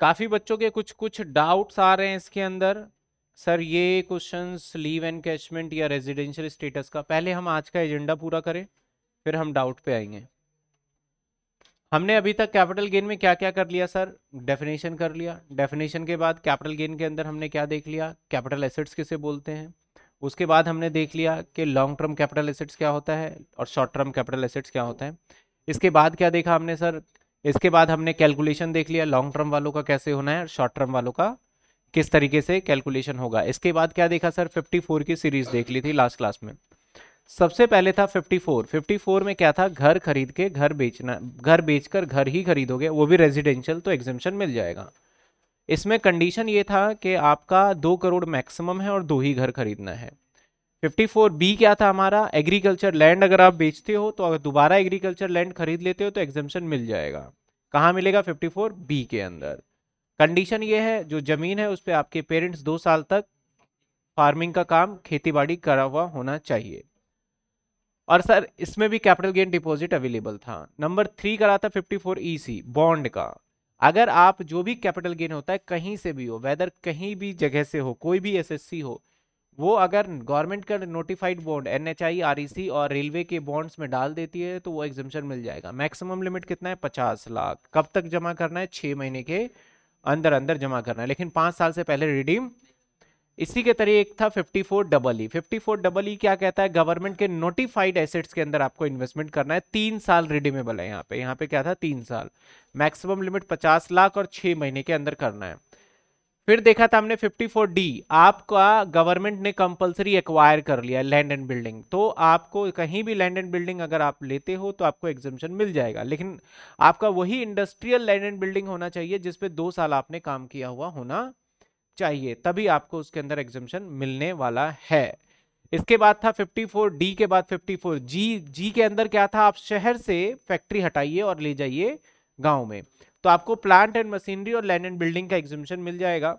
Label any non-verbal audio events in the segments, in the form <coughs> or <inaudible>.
काफ़ी बच्चों के कुछ कुछ डाउट्स आ रहे हैं इसके अंदर सर ये क्वेश्चन लीव एंड कैचमेंट या रेजिडेंशियल स्टेटस का पहले हम आज का एजेंडा पूरा करें फिर हम डाउट पे आएंगे हमने अभी तक कैपिटल गेन में क्या क्या कर लिया सर डेफिनेशन कर लिया डेफिनेशन के बाद कैपिटल गेन के अंदर हमने क्या देख लिया कैपिटल एसेट्स किसे बोलते हैं उसके बाद हमने देख लिया कि लॉन्ग टर्म कैपिटल एसेट्स क्या होता है और शॉर्ट टर्म कैपिटल एसेट्स क्या होता है इसके बाद क्या देखा हमने सर इसके बाद हमने कैलकुलेशन देख लिया लॉन्ग टर्म वालों का कैसे होना है और शॉर्ट टर्म वालों का किस तरीके से कैलकुलेशन होगा इसके बाद क्या देखा सर 54 की सीरीज देख ली थी लास्ट क्लास में सबसे पहले था 54 54 में क्या था घर खरीद के घर बेचना घर बेचकर घर ही खरीदोगे वो भी रेजिडेंशियल तो एग्जिमशन मिल जाएगा इसमें कंडीशन ये था कि आपका दो करोड़ मैक्सिमम है और दो ही घर खरीदना है 54 बी क्या था हमारा एग्रीकल्चर लैंड अगर आप बेचते हो तो अगर दोबारा एग्रीकल्चर लैंड खरीद लेते हो तो एग्जिमशन मिल जाएगा कहाँ मिलेगा 54 बी के अंदर कंडीशन ये है जो जमीन है उस पर आपके पेरेंट्स दो साल तक फार्मिंग का काम खेतीबाड़ी करा हुआ होना चाहिए और सर इसमें भी कैपिटल गेन डिपॉजिट अवेलेबल था नंबर थ्री करा था fifty four E C bond का अगर आप जो भी कैपिटल गेन होता है कहीं से भी हो वेदर कहीं भी जगह से हो कोई भी एसएससी हो वो अगर गवर्नमेंट का notified bond N H I R E C और रेलवे के बॉन्ड्स में डाल देती है तो वो एग्जिबिशन मिल जाएगा मैक्सिमम लिमिट कितना है पचास लाख कब तक जमा करना है छः महीने के अंदर अंदर जमा करना है लेकिन पाँच साल से पहले रिडीम इसी के तरह एक था fifty four double E fifty four double E क्या कहता है गवर्नमेंट के नोटिफाइड एसेट्स के अंदर आपको इन्वेस्टमेंट करना है तीन साल रिडीमेबल है यहाँ पे यहाँ पे क्या था तीन साल मैक्सिमम लिमिट पचास लाख और छः महीने के अंदर करना है फिर देखा था हमने 54 डी आपका गवर्नमेंट ने कंपलसरी एक्वायर कर लिया लैंड एंड बिल्डिंग तो आपको कहीं भी लैंड एंड बिल्डिंग अगर आप लेते हो तो आपको एग्जिबिशन मिल जाएगा लेकिन आपका वही इंडस्ट्रियल लैंड एंड बिल्डिंग होना चाहिए जिसपे दो साल आपने काम किया हुआ होना चाहिए तभी आपको उसके अंदर एग्जिबिशन मिलने वाला है इसके बाद था फिफ्टी डी के बाद फिफ्टी जी जी के अंदर क्या था आप शहर से फैक्ट्री हटाइए और ले जाइए गाँव में तो आपको प्लांट एंड मशीनरी और लैंड एंड बिल्डिंग का एग्जिबिशन मिल जाएगा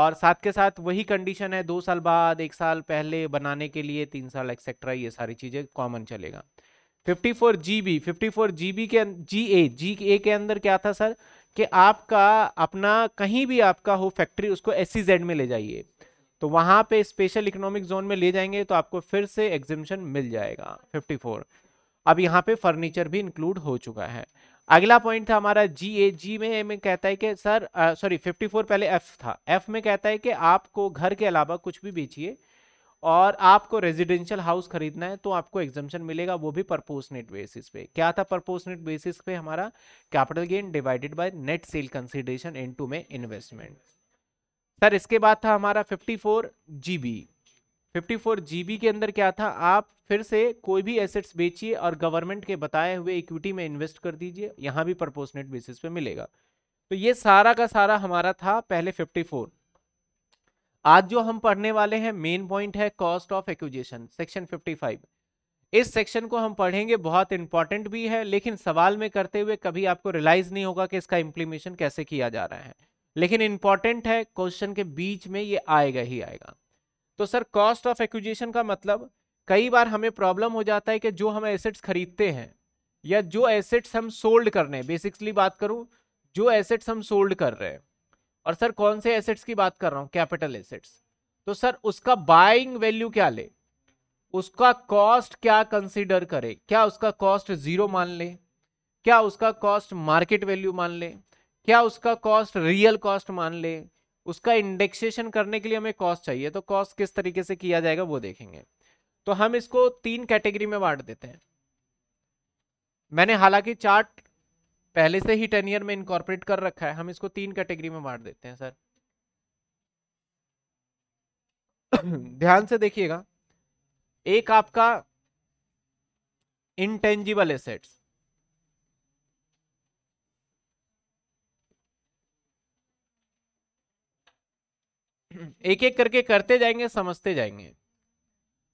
और साथ के साथ वही कंडीशन है दो साल बाद एक साल पहले बनाने के लिए तीन साल एक्सेट्रा ये सारी चीज़ें कॉमन चलेगा 54 फोर 54 जीबी के जी ए जी ए के अंदर क्या था सर कि आपका अपना कहीं भी आपका हो फैक्ट्री उसको एस में ले जाइए तो वहाँ पे स्पेशल इकोनॉमिक जोन में ले जाएंगे तो आपको फिर से एग्जिबिशन मिल जाएगा 54 अब यहाँ पे फर्नीचर भी इंक्लूड हो चुका है अगला पॉइंट था हमारा जी ए जी में कहता है कि सर सॉरी 54 पहले एफ था एफ में कहता है कि आपको घर के अलावा कुछ भी बेचिए और आपको रेजिडेंशियल हाउस खरीदना है तो आपको एग्जामेशन मिलेगा वो भी परपोजनेट बेसिस पे क्या था परपोजनेट बेसिस पे हमारा capital gain divided by net sale consideration इन में इन्वेस्टमेंट सर इसके बाद था हमारा 54 जीबी 54 जीबी के अंदर क्या था आप फिर से कोई भी एसेट्स बेचिए और गवर्नमेंट के बताए हुए इक्विटी में इन्वेस्ट कर दीजिए यहाँ भी प्रपोर्शनेट बेसिस पे मिलेगा तो ये सारा का सारा हमारा था पहले 54 आज जो हम पढ़ने वाले हैं मेन पॉइंट है कॉस्ट ऑफ एक्विजिशन सेक्शन 55 इस सेक्शन को हम पढ़ेंगे बहुत इंपॉर्टेंट भी है लेकिन सवाल में करते हुए कभी आपको रियलाइज नहीं होगा कि इसका इम्प्लीमेशन कैसे किया जा रहा है लेकिन इंपॉर्टेंट है क्वेश्चन के बीच में ये आएगा ही आएगा तो सर कॉस्ट ऑफ एक्विजिशन का मतलब कई बार हमें प्रॉब्लम हो जाता है कि जो हम एसेट्स खरीदते हैं या जो एसेट्स हम सोल्ड करने बेसिकली बात करूं जो एसेट्स हम सोल्ड कर रहे हैं और सर कौन से एसेट्स की बात कर रहा हूं कैपिटल एसेट्स तो सर उसका बाइंग वैल्यू क्या ले उसका कॉस्ट क्या कंसिडर करे क्या उसका कॉस्ट जीरो मान ले क्या उसका कॉस्ट मार्केट वैल्यू मान ले क्या उसका कॉस्ट रियल कॉस्ट मान ले उसका इंडेक्सेशन करने के लिए हमें कॉस्ट चाहिए तो कॉस्ट किस तरीके से किया जाएगा वो देखेंगे तो हम इसको तीन कैटेगरी में बांट देते हैं मैंने हालांकि चार्ट पहले से ही टेन ईयर में इनकॉर्पोरेट कर रखा है हम इसको तीन कैटेगरी में बांट देते हैं सर ध्यान से देखिएगा एक आपका इनटेंजिबल एसेट्स एक एक करके करते जाएंगे समझते जाएंगे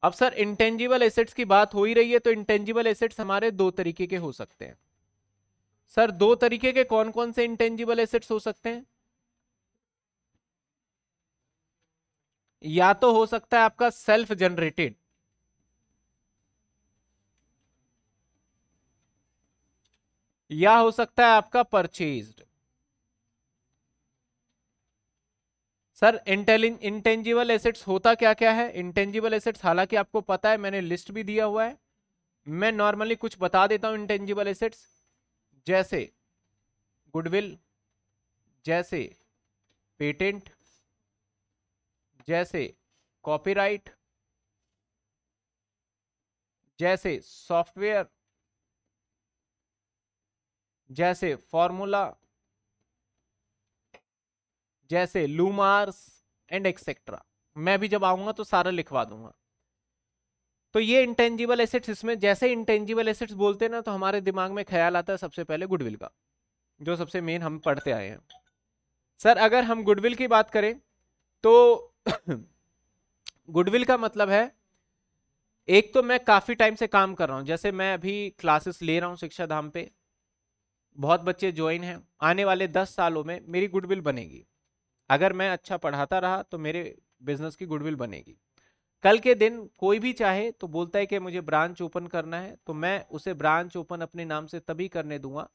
अब सर इंटेंजिबल एसेट्स की बात हो ही रही है तो इंटेंजिबल एसेट्स हमारे दो तरीके के हो सकते हैं सर दो तरीके के कौन कौन से इंटेंजिबल एसेट्स हो सकते हैं या तो हो सकता है आपका सेल्फ जनरेटेड या हो सकता है आपका परचेज सर इंटेंजिबल एसेट्स होता क्या क्या है इंटेंजिबल एसेट्स हालांकि आपको पता है मैंने लिस्ट भी दिया हुआ है मैं नॉर्मली कुछ बता देता हूँ इंटेंजिबल एसेट्स जैसे गुडविल जैसे पेटेंट जैसे कॉपीराइट जैसे सॉफ्टवेयर जैसे फॉर्मूला जैसे लूमार्स एंड एक्सेट्रा मैं भी जब आऊँगा तो सारा लिखवा दूंगा तो ये इंटेंजिबल एसेट्स इसमें जैसे इंटेंजिबल एसेट्स बोलते हैं ना तो हमारे दिमाग में ख्याल आता है सबसे पहले गुडविल का जो सबसे मेन हम पढ़ते आए हैं सर अगर हम गुडविल की बात करें तो <coughs> गुडविल का मतलब है एक तो मैं काफ़ी टाइम से काम कर रहा हूँ जैसे मैं अभी क्लासेस ले रहा हूँ शिक्षा धाम पे बहुत बच्चे ज्वाइन हैं आने वाले दस सालों में मेरी गुडविल बनेगी अगर मैं अच्छा पढ़ाता रहा तो मेरे बिजनेस की गुडविल बनेगी कल के दिन कोई भी चाहे तो बोलता है कि मुझे ब्रांच ओपन करना है तो मैं उसे ब्रांच ओपन अपने नाम से तभी करने दूंगा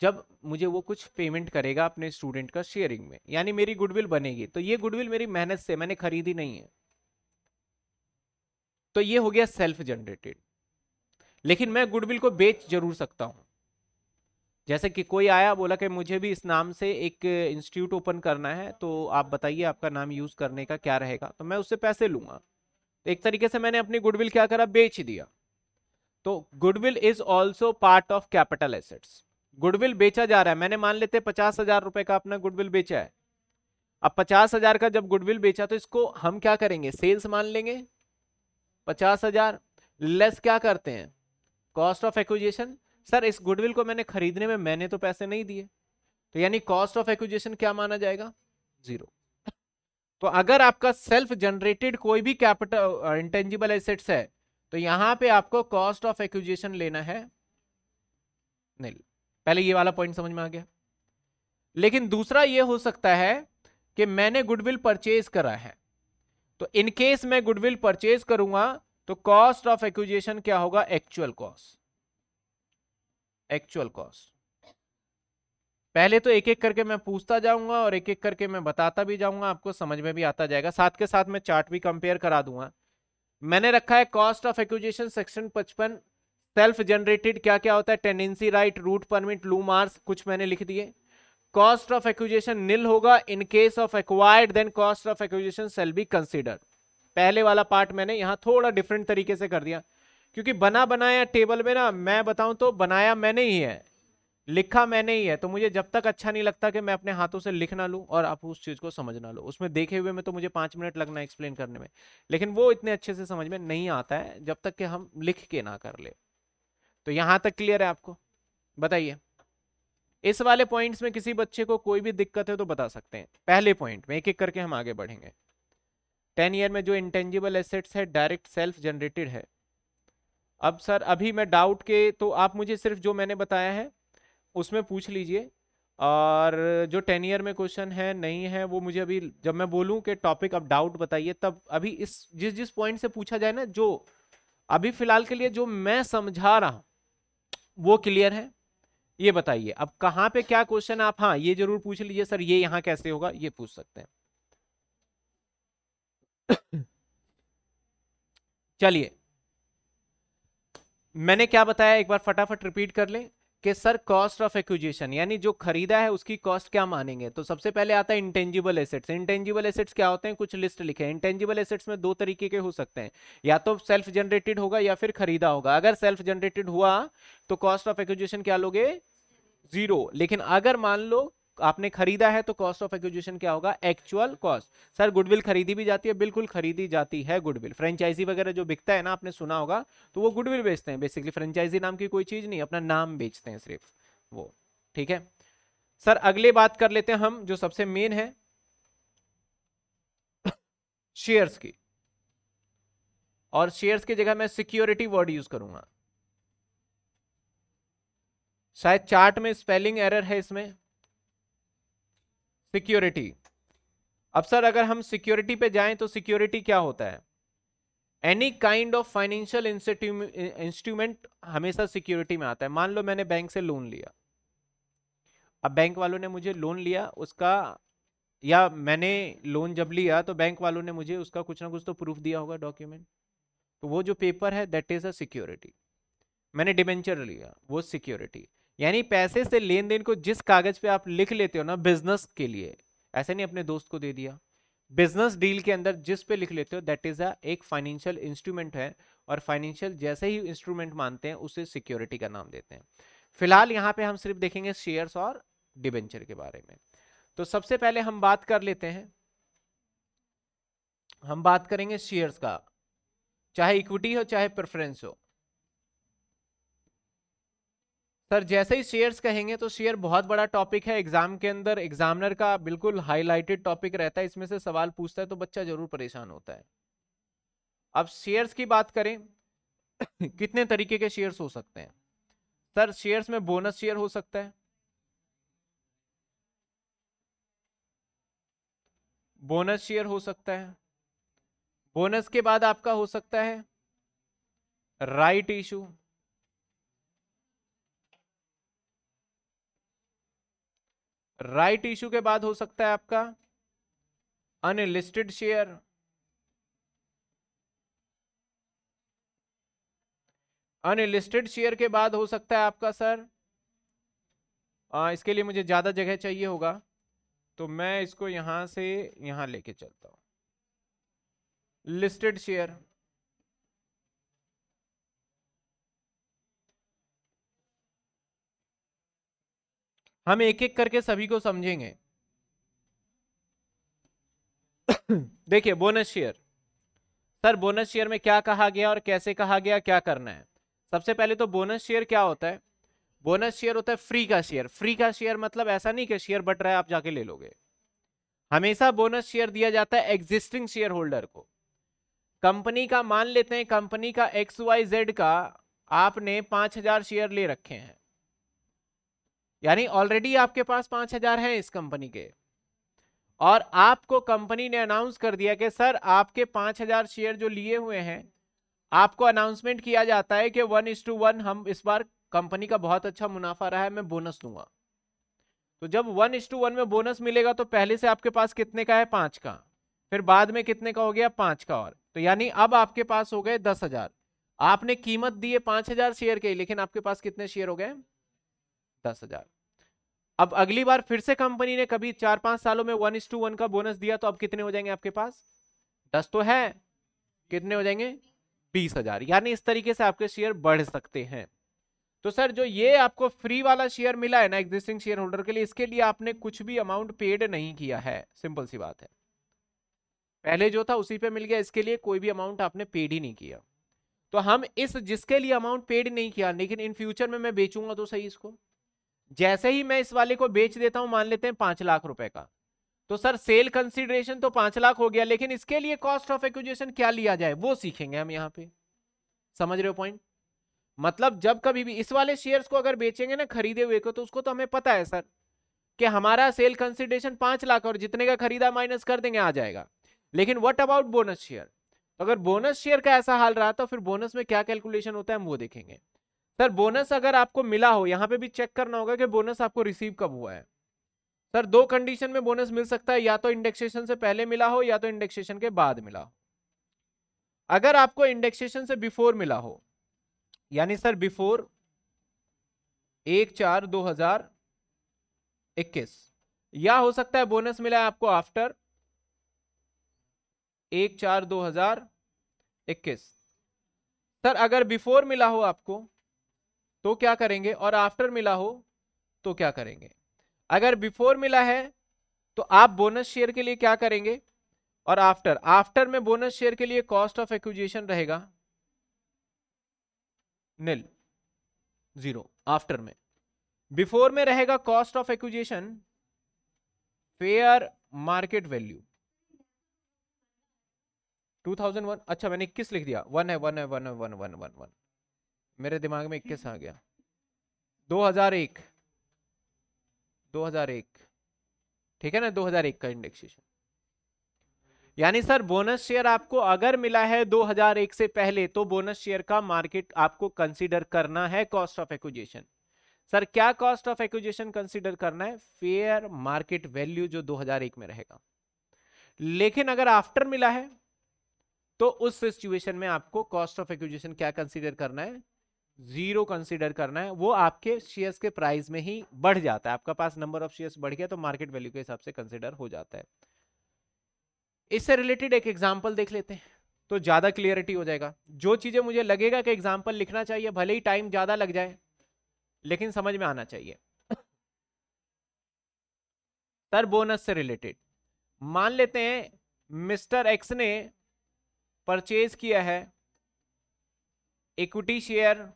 जब मुझे वो कुछ पेमेंट करेगा अपने स्टूडेंट का शेयरिंग में यानी मेरी गुडविल बनेगी तो ये गुडविल मेरी मेहनत से मैंने खरीदी नहीं है तो ये हो गया सेल्फ जनरेटेड लेकिन मैं गुडविल को बेच जरूर सकता हूं जैसे कि कोई आया बोला कि मुझे भी इस नाम से एक इंस्टीट्यूट ओपन करना है तो आप बताइए आपका नाम यूज़ करने का क्या रहेगा तो मैं उससे पैसे लूंगा तो एक तरीके से मैंने अपनी गुडविल क्या करा बेच दिया तो goodwill is also part of capital assets goodwill बेचा जा रहा है मैंने मान लेते पचास हजार रुपए का अपना गुडविल बेचा है अब पचास हजार का जब गुडविल बेचा तो इसको हम क्या करेंगे सेल्स मान लेंगे पचास हजार लेस क्या करते हैं कॉस्ट ऑफ एक्विजिशन सर इस गुडविल को मैंने खरीदने में मैंने तो पैसे नहीं दिए तो यानी कॉस्ट ऑफ एक्विजिशन क्या माना जाएगा जीरो तो अगर आपका सेल्फ जनरेटेड कोई भी कैपिटल इंटेंजिबल एसेट्स है तो यहां पे आपको कॉस्ट ऑफ एक्विजिशन लेना है नहीं पहले ये वाला पॉइंट समझ में आ गया लेकिन दूसरा ये हो सकता है कि मैंने गुडविल परचेज करा है तो इनकेस मैं गुडविल परचेज करूंगा तो कॉस्ट ऑफ एक्विजिशन क्या होगा एक्चुअल कॉस्ट एक्चुअल कॉस्ट पहले तो एक एक करके मैं पूछता जाऊंगा और एक एक करके मैं बताता भी जाऊंगा आपको समझ में भी आता जाएगा साथ के साथ मैं चार्ट भी कंपेयर करा दूंगा मैंने रखा है कॉस्ट ऑफ एक्विजिशन सेक्शन पचपन सेल्फ जनरेटेड क्या क्या होता है टेंडेंसी राइट रूट परमिट लू मार्स कुछ मैंने लिख दिए कॉस्ट ऑफ एक्विजिशन निल होगा in case of acquired then cost of acquisition shall be consider पहले वाला पार्ट मैंने यहाँ थोड़ा डिफरेंट तरीके से कर दिया क्योंकि बना बनाया टेबल में ना मैं बताऊं तो बनाया मैंने ही है लिखा मैंने ही है तो मुझे जब तक अच्छा नहीं लगता कि मैं अपने हाथों से लिख ना लूँ और आप उस चीज़ को समझ ना लो उसमें देखे हुए में तो मुझे पाँच मिनट लगना एक्सप्लेन करने में लेकिन वो इतने अच्छे से समझ में नहीं आता है जब तक कि हम लिख के ना कर ले तो यहाँ तक क्लियर है आपको बताइए इस वाले पॉइंट्स में किसी बच्चे को कोई भी दिक्कत है तो बता सकते हैं पहले पॉइंट में एक एक करके हम आगे बढ़ेंगे टेन ईयर में जो इंटेंजिबल एसेट्स है डायरेक्ट सेल्फ जनरेटेड है अब सर अभी मैं डाउट के तो आप मुझे सिर्फ जो मैंने बताया है उसमें पूछ लीजिए और जो टेन ईयर में क्वेश्चन है नहीं है वो मुझे अभी जब मैं बोलूं कि टॉपिक अब डाउट बताइए तब अभी इस जिस जिस पॉइंट से पूछा जाए ना जो अभी फिलहाल के लिए जो मैं समझा रहा हूँ वो क्लियर है ये बताइए अब कहाँ पे क्या क्वेश्चन आप हाँ ये जरूर पूछ लीजिए सर ये यहाँ कैसे होगा ये पूछ सकते हैं <coughs> चलिए मैंने क्या बताया एक बार फटाफट रिपीट कर लें कि सर कॉस्ट ऑफ एक्विजिशन यानी जो खरीदा है उसकी कॉस्ट क्या मानेंगे तो सबसे पहले आता है इंटेंजिबल एसेट्स इंटेंजिबल एसेट्स क्या होते हैं कुछ लिस्ट लिखे इंटेंजिबल एसेट्स में दो तरीके के हो सकते हैं या तो सेल्फ जनरेटेड होगा या फिर खरीदा होगा अगर सेल्फ जनरेटेड हुआ तो कॉस्ट ऑफ एक्विजिशन क्या लोगे जीरो लेकिन अगर मान लो आपने खरीदा है तो कॉस्ट ऑफ एक्विजिशन क्या होगा एक्चुअल कॉस्ट सर गुडविल खरीदी भी जाती है बिल्कुल खरीदी जाती है गुडविल फ्रेंचाइजी वगैरह जो बिकता है ना आपने सुना होगा तो वो गुडविल बेचते हैं बेसिकली फ्रेंचाइजी नाम की कोई चीज नहीं अपना नाम बेचते हैं सिर्फ वो ठीक है सर अगले बात कर लेते हैं हम जो सबसे मेन है शेयर्स की और शेयर्स की जगह मैं सिक्योरिटी वर्ड यूज करूंगा शायद चार्ट में स्पेलिंग एरर है इसमें सिक्योरिटी अब सर अगर हम सिक्योरिटी पे जाएं तो सिक्योरिटी क्या होता है any kind of financial instrument हमेशा सिक्योरिटी में आता है मान लो मैंने बैंक से लोन लिया अब बैंक वालों ने मुझे लोन लिया उसका या मैंने लोन जब लिया तो बैंक वालों ने मुझे उसका कुछ ना कुछ तो प्रूफ दिया होगा डॉक्यूमेंट तो वो जो पेपर है दैट इज अ सिक्योरिटी मैंने डिबेंचर लिया वो सिक्योरिटी यानी पैसे से लेन देन को जिस कागज पे आप लिख लेते हो ना बिजनेस के लिए ऐसे नहीं अपने दोस्त को दे दिया बिजनेस डील के अंदर जिस पे लिख लेते हो दैट इज अ एक फाइनेंशियल इंस्ट्रूमेंट है और फाइनेंशियल जैसे ही इंस्ट्रूमेंट मानते हैं उसे सिक्योरिटी का नाम देते हैं फिलहाल यहाँ पे हम सिर्फ देखेंगे शेयर्स और डिबेंचर के बारे में तो सबसे पहले हम बात कर लेते हैं हम बात करेंगे शेयर्स का चाहे इक्विटी हो चाहे प्रेफरेंस हो सर जैसे ही शेयर्स कहेंगे तो शेयर बहुत बड़ा टॉपिक है एग्जाम के अंदर एग्जामिनर का बिल्कुल हाईलाइटेड टॉपिक रहता है इसमें से सवाल पूछता है तो बच्चा जरूर परेशान होता है अब शेयर्स की बात करें <coughs> कितने तरीके के शेयर्स हो सकते हैं सर शेयर्स में बोनस शेयर हो सकता है बोनस शेयर हो सकता है बोनस के बाद आपका हो सकता है right issue right issue issue के बाद हो सकता है आपका अनलिस्टेड शेयर अनलिस्टेड शेयर के बाद हो सकता है आपका सर आ, इसके लिए मुझे ज़्यादा जगह चाहिए होगा तो मैं इसको यहां से यहां लेके चलता हूं लिस्टेड शेयर हम एक एक करके सभी को समझेंगे <coughs> देखिए bonus share sir bonus share में क्या कहा गया और कैसे कहा गया क्या करना है सबसे पहले तो बोनस शेयर क्या होता है बोनस शेयर होता है फ्री का शेयर फ्री का शेयर मतलब ऐसा नहीं कि शेयर बट रहा है आप जाके ले लोगे हमेशा बोनस शेयर दिया जाता है एग्जिस्टिंग शेयर होल्डर को कंपनी का मान लेते हैं कंपनी का एक्स वाई जेड का आपने पांच हजार शेयर ले रखे हैं यानी ऑलरेडी आपके पास पांच हजार है इस कंपनी के और आपको कंपनी ने अनाउंस कर दिया कि सर आपके पांच हजार शेयर जो लिए हुए हैं आपको अनाउंसमेंट किया जाता है कि वन इज टू वन हम इस बार कंपनी का बहुत अच्छा मुनाफा रहा है मैं बोनस दूंगा तो जब वन इज टू वन में बोनस मिलेगा तो पहले से आपके पास कितने का है पांच का फिर बाद में कितने का हो गया पांच का और तो यानी अब आपके पास हो गए दस हजार आपने कीमत दी है पांच हजार शेयर के लेकिन आपके पास कितने शेयर हो गए दस हजार अब अगली बार फिर से कंपनी ने कभी चार पांच सालों में वन इस टू वन का बोनस दिया तो अब कितने हो जाएंगे आपके पास दस तो है कितने हो जाएंगे बीस हजार यानी इस तरीके से आपके शेयर बढ़ सकते हैं तो सर जो ये आपको फ्री वाला शेयर मिला है ना एग्जिस्टिंग शेयर होल्डर के लिए इसके लिए आपने कुछ भी अमाउंट पेड नहीं किया है सिंपल सी बात है पहले जो था उसी पे मिल गया इसके लिए कोई भी अमाउंट आपने पेड ही नहीं किया तो हम इस जिसके लिए अमाउंट पेड नहीं किया लेकिन इन फ्यूचर में मैं बेचूंगा तो सही इसको जैसे ही मैं इस वाले को बेच देता हूं मान लेते हैं पांच लाख रुपए का तो सर सेल कंसिडरेशन तो पांच लाख हो गया लेकिन इसके लिए कॉस्ट ऑफ एक्विजिशन क्या लिया जाए वो सीखेंगे हम यहाँ पे समझ रहे हो पॉइंट मतलब जब कभी भी इस वाले शेयर्स को अगर बेचेंगे ना खरीदे हुए को तो उसको तो हमें पता है सर कि हमारा सेल कंसिडरेशन पांच लाख और जितने का खरीदा माइनस कर देंगे आ जाएगा लेकिन व्हाट अबाउट बोनस शेयर अगर बोनस शेयर का ऐसा हाल रहा तो फिर बोनस में क्या कैलकुलेशन होता है हम वो देखेंगे सर बोनस अगर आपको मिला हो यहाँ पे भी चेक करना होगा कि बोनस आपको रिसीव कब हुआ है सर दो कंडीशन में बोनस मिल सकता है या तो इंडेक्सेशन से पहले मिला हो या तो इंडेक्सेशन के बाद मिला हो अगर आपको इंडेक्सेशन से बिफोर मिला हो यानी सर बिफोर एक चार दो हजार इक्कीस या हो सकता है बोनस मिला है आपको आफ्टर एक चार दो हजार इक्कीस सर अगर बिफोर मिला हो आपको तो क्या करेंगे और आफ्टर मिला हो तो क्या करेंगे अगर बिफोर मिला है तो आप बोनस शेयर के लिए क्या करेंगे और आफ्टर आफ्टर में बोनस शेयर के लिए कॉस्ट ऑफ एक्विजिशन रहेगा निल जीरो आफ्टर में बिफोर में रहेगा cost of acquisition fair market value 2001 अच्छा मैंने इक्कीस लिख दिया वन है वन है वन है वन वन वन वन मेरे दिमाग में इक्कीस आ गया 2001 2001 ठीक है ना 2001 का इंडेक्सेशन यानी सर बोनस शेयर आपको अगर मिला है 2001 से पहले तो बोनस शेयर का मार्केट आपको कंसीडर करना है कॉस्ट ऑफ एक्विजेशन सर क्या कॉस्ट ऑफ एक्विजेशन कंसीडर करना है फेयर मार्केट वैल्यू जो 2001 में रहेगा लेकिन अगर आफ्टर मिला है तो उस सिचुएशन में आपको कॉस्ट ऑफ एक्विजेशन क्या कंसीडर करना है जीरो कंसिडर करना है वो आपके शेयर्स के प्राइस में ही बढ़ जाता है आपका पास नंबर ऑफ शेयर्स बढ़ गया तो मार्केट वैल्यू के हिसाब से कंसिडर हो जाता है इससे रिलेटेड एक एग्जाम्पल देख लेते हैं तो ज़्यादा क्लियरिटी हो जाएगा जो चीज़ें मुझे लगेगा कि एग्जाम्पल लिखना चाहिए भले ही टाइम ज़्यादा लग जाए लेकिन समझ में आना चाहिए सर बोनस से रिलेटेड मान लेते हैं मिस्टर एक्स ने परचेज किया है equity share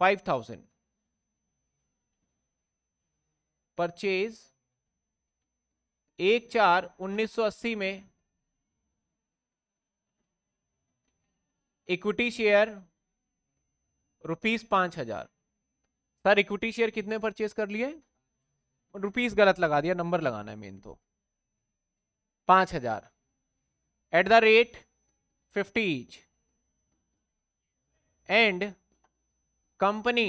five thousand purchase एक चार उन्नीस सौ अस्सी में इक्विटी शेयर रुपीज पांच हजार सर इक्विटी शेयर कितने परचेज कर लिए रुपीज गलत लगा दिया नंबर लगाना है मेन तो पांच हजार at the rate fifty and company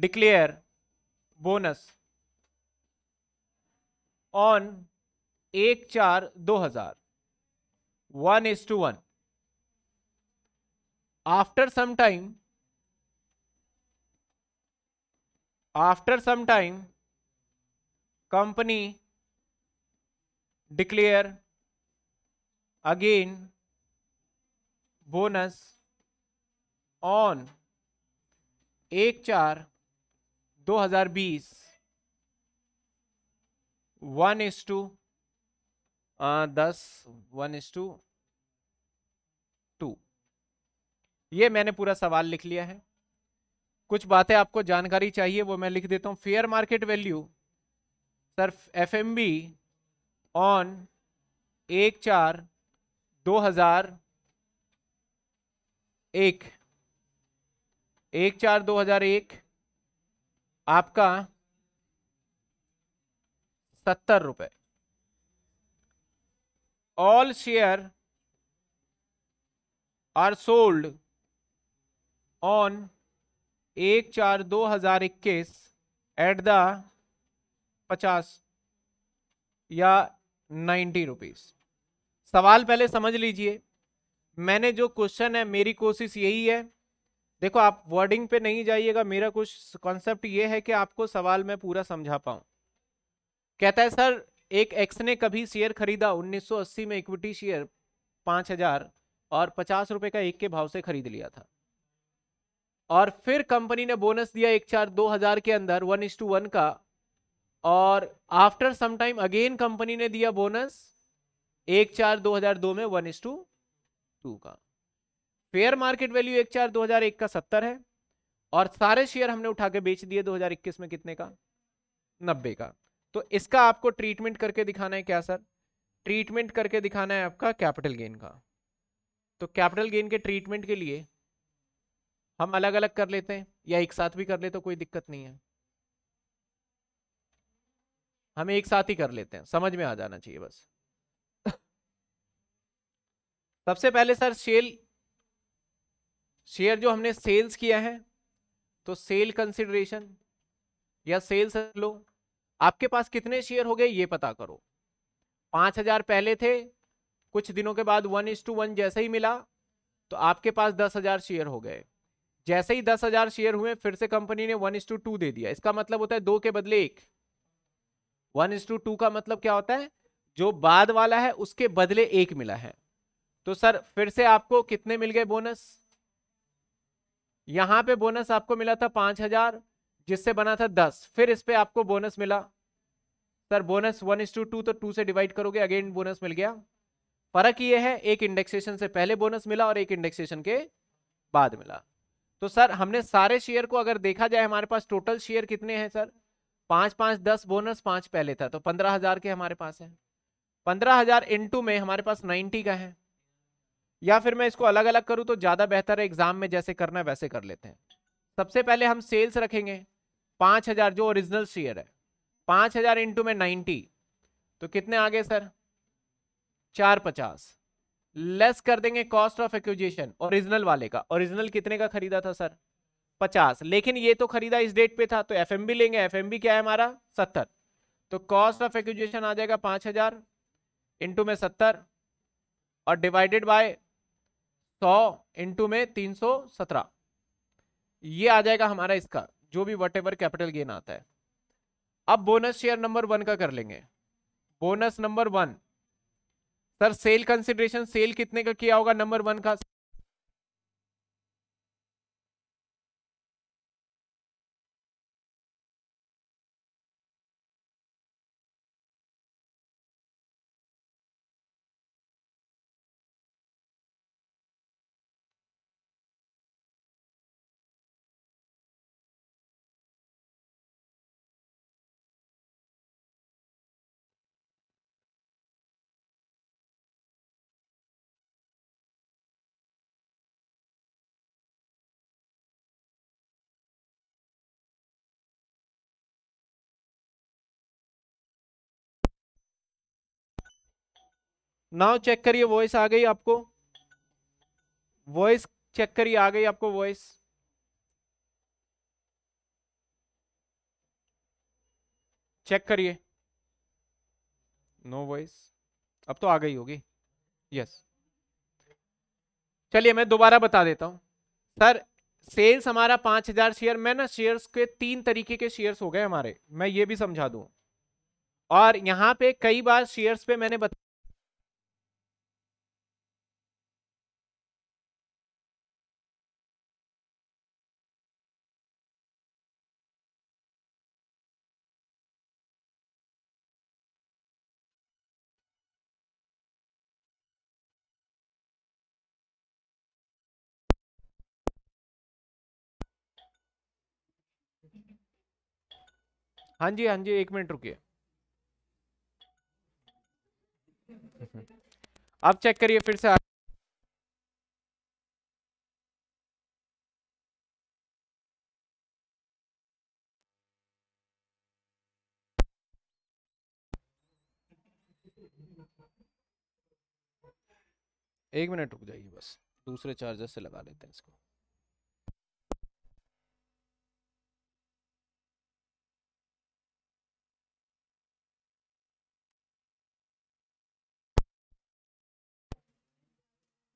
declare bonus on एक चार दो हजार one is to one after some time after some time company declare again bonus on एक चार 2020 वन इज टू दस वन इज टू टू ये मैंने पूरा सवाल लिख लिया है कुछ बातें आपको जानकारी चाहिए वो मैं लिख देता हूँ fair market value sir F M V on एक चार दो हजार एक एक चार दो हजार एक आपका सत्तर रुपए all share are sold on एक चार दो हजार इक्कीस एट द पचास या नाइन्टी रुपीज सवाल पहले समझ लीजिए मैंने जो क्वेश्चन है मेरी कोशिश यही है देखो आप वर्डिंग पे नहीं जाइएगा मेरा कुछ कॉन्सेप्ट ये है कि आपको सवाल मैं पूरा समझा पाऊं कहता है सर एक एक्स ने कभी शेयर खरीदा 1980 में इक्विटी शेयर 5000 और पचास रुपए का एक के भाव से खरीद लिया था और फिर कंपनी ने बोनस दिया एक चार दो हजार के अंदर वन इज टू वन का और after some time again company ने दिया बोनस एक चार दो हजार दो में वन इज टू टू का फेयर मार्केट वैल्यू एक चार 2001 का 70 है और सारे शेयर हमने उठा के बेच दिए 2021 में कितने का 90 का तो इसका आपको ट्रीटमेंट करके दिखाना है क्या सर ट्रीटमेंट करके दिखाना है आपका कैपिटल गेन का तो कैपिटल गेन के ट्रीटमेंट के लिए हम अलग अलग कर लेते हैं या एक साथ भी कर ले तो कोई दिक्कत नहीं है हम एक साथ ही कर लेते हैं समझ में आ जाना चाहिए बस <laughs> सबसे पहले सर सेल शेयर जो हमने सेल्स किया है तो सेल कंसिडरेशन या सेल्स लो आपके पास कितने शेयर हो गए ये पता करो पांच हजार पहले थे कुछ दिनों के बाद वन इज टू वन जैसे ही मिला तो आपके पास दस हजार शेयर हो गए जैसे ही दस हजार शेयर हुए फिर से कंपनी ने वन इज टू टू दे दिया इसका मतलब होता है दो के बदले एक वन इज टू टू का मतलब क्या होता है जो बाद वाला है उसके बदले एक मिला है तो सर फिर से आपको कितने मिल गए बोनस यहां पे बोनस आपको मिला था पांच हजार जिससे बना था दस फिर इस पे आपको बोनस मिला sir bonus one is to two तो टू से डिवाइड करोगे अगेन बोनस मिल गया फर्क ये है एक इंडेक्सेशन से पहले बोनस मिला और एक इंडेक्सेशन के बाद मिला तो सर हमने सारे शेयर को अगर देखा जाए हमारे पास टोटल शेयर कितने हैं सर पांच पांच दस बोनस पांच पहले था तो पंद्रह हजार के हमारे पास है पंद्रह हजार इंटू में हमारे पास नाइन्टी का है या फिर मैं इसको अलग अलग करूँ तो ज़्यादा बेहतर है एग्जाम में जैसे करना है वैसे कर लेते हैं सबसे पहले हम सेल्स रखेंगे पाँच हज़ार जो ओरिजिनल शेयर है पाँच हज़ार इंटू में नाइनटी तो कितने आगे सर चार पचास लेस कर देंगे कॉस्ट ऑफ एक्विजिशन ओरिजिनल वाले का ओरिजिनल कितने का खरीदा था सर पचास लेकिन ये तो खरीदा इस डेट पे था तो एफ लेंगे एफ क्या है हमारा सत्तर तो कॉस्ट ऑफ एक्विजिशन आ जाएगा पाँच हजार इंटू में सत्तर और डिवाइडेड बाय सौ इंटू में तीन सौ सत्रह ये आ जाएगा हमारा इसका जो भी वट एवर कैपिटल गेन आता है अब बोनस शेयर नंबर वन का कर लेंगे bonus number one sir sale consideration sale कितने का किया होगा नंबर वन का नाउ चेक करिए वॉइस आ गई आपको वॉइस चेक करिए आ गई आपको वॉइस चेक करिए नो वॉइस अब तो आ गई होगी यस चलिए मैं दोबारा बता देता हूं सर सेल्स हमारा पांच हजार शेयर में ना शेयर्स के तीन तरीके के शेयर्स हो गए हमारे मैं ये भी समझा दू और यहां पे कई बार शेयर्स पे मैंने बता हाँ जी हाँ जी एक मिनट रुकिए <laughs> आप चेक करिए फिर से एक मिनट रुक जाइए बस दूसरे चार्जर से लगा लेते हैं इसको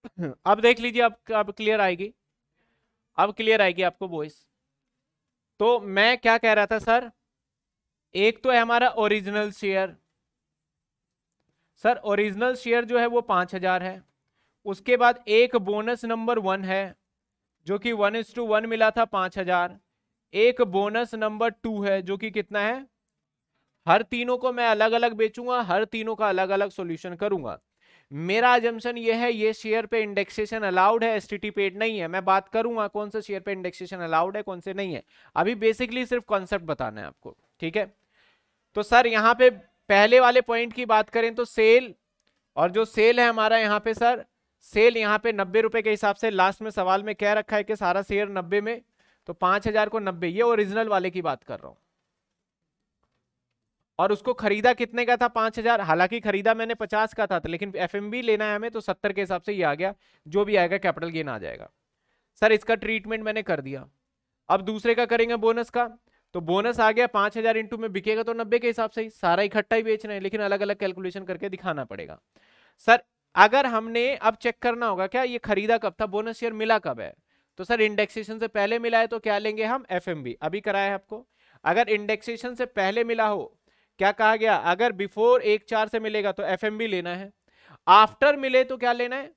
<coughs> अब देख लीजिए अब अब क्लियर आएगी अब क्लियर आएगी आपको वॉइस तो मैं क्या कह रहा था सर एक तो है हमारा original share sir original share जो है वो पांच हजार है उसके बाद एक बोनस नंबर वन है जो कि वन इज टू वन मिला था पांच हजार एक बोनस नंबर टू है जो कि कितना है हर तीनों को मैं अलग अलग बेचूंगा हर तीनों का अलग अलग सॉल्यूशन करूंगा मेरा एजम्सन ये है ये शेयर पे इंडेक्सेशन अलाउड है एस टी पेड नहीं है मैं बात करूंगा कौन से शेयर पे इंडेक्सेशन अलाउड है कौन से नहीं है अभी बेसिकली सिर्फ कॉन्सेप्ट बताना है आपको ठीक है तो सर यहाँ पे पहले वाले पॉइंट की बात करें तो सेल और जो सेल है हमारा यहाँ पे सर सेल यहाँ पे नब्बे रुपए के हिसाब से लास्ट में सवाल में कह रखा है कि सारा शेयर नब्बे में तो पांच हजार को नब्बे ये ओरिजिनल वाले की बात कर रहा हूँ और उसको खरीदा कितने का था पांच हज़ार हालांकि खरीदा मैंने पचास का था तो लेकिन एफ लेना है हमें तो सत्तर के हिसाब से ये आ गया जो भी आएगा कैपिटल गेन आ जाएगा सर इसका ट्रीटमेंट मैंने कर दिया अब दूसरे का करेंगे बोनस का तो बोनस आ गया पांच हज़ार इंटू में बिकेगा तो नब्बे के हिसाब से ही सारा इकट्ठा ही बेच रहे हैं लेकिन अलग अलग कैलकुलेशन करके दिखाना पड़ेगा सर अगर हमने अब चेक करना होगा क्या ये खरीदा कब था बोनस शेयर मिला कब है तो सर इंडेक्सेशन से पहले मिला है तो क्या लेंगे हम एफ अभी कराया है आपको अगर इंडेक्सेशन से पहले मिला हो क्या कहा गया अगर बिफोर एक चार से मिलेगा तो एफ लेना है आफ्टर मिले तो क्या लेना है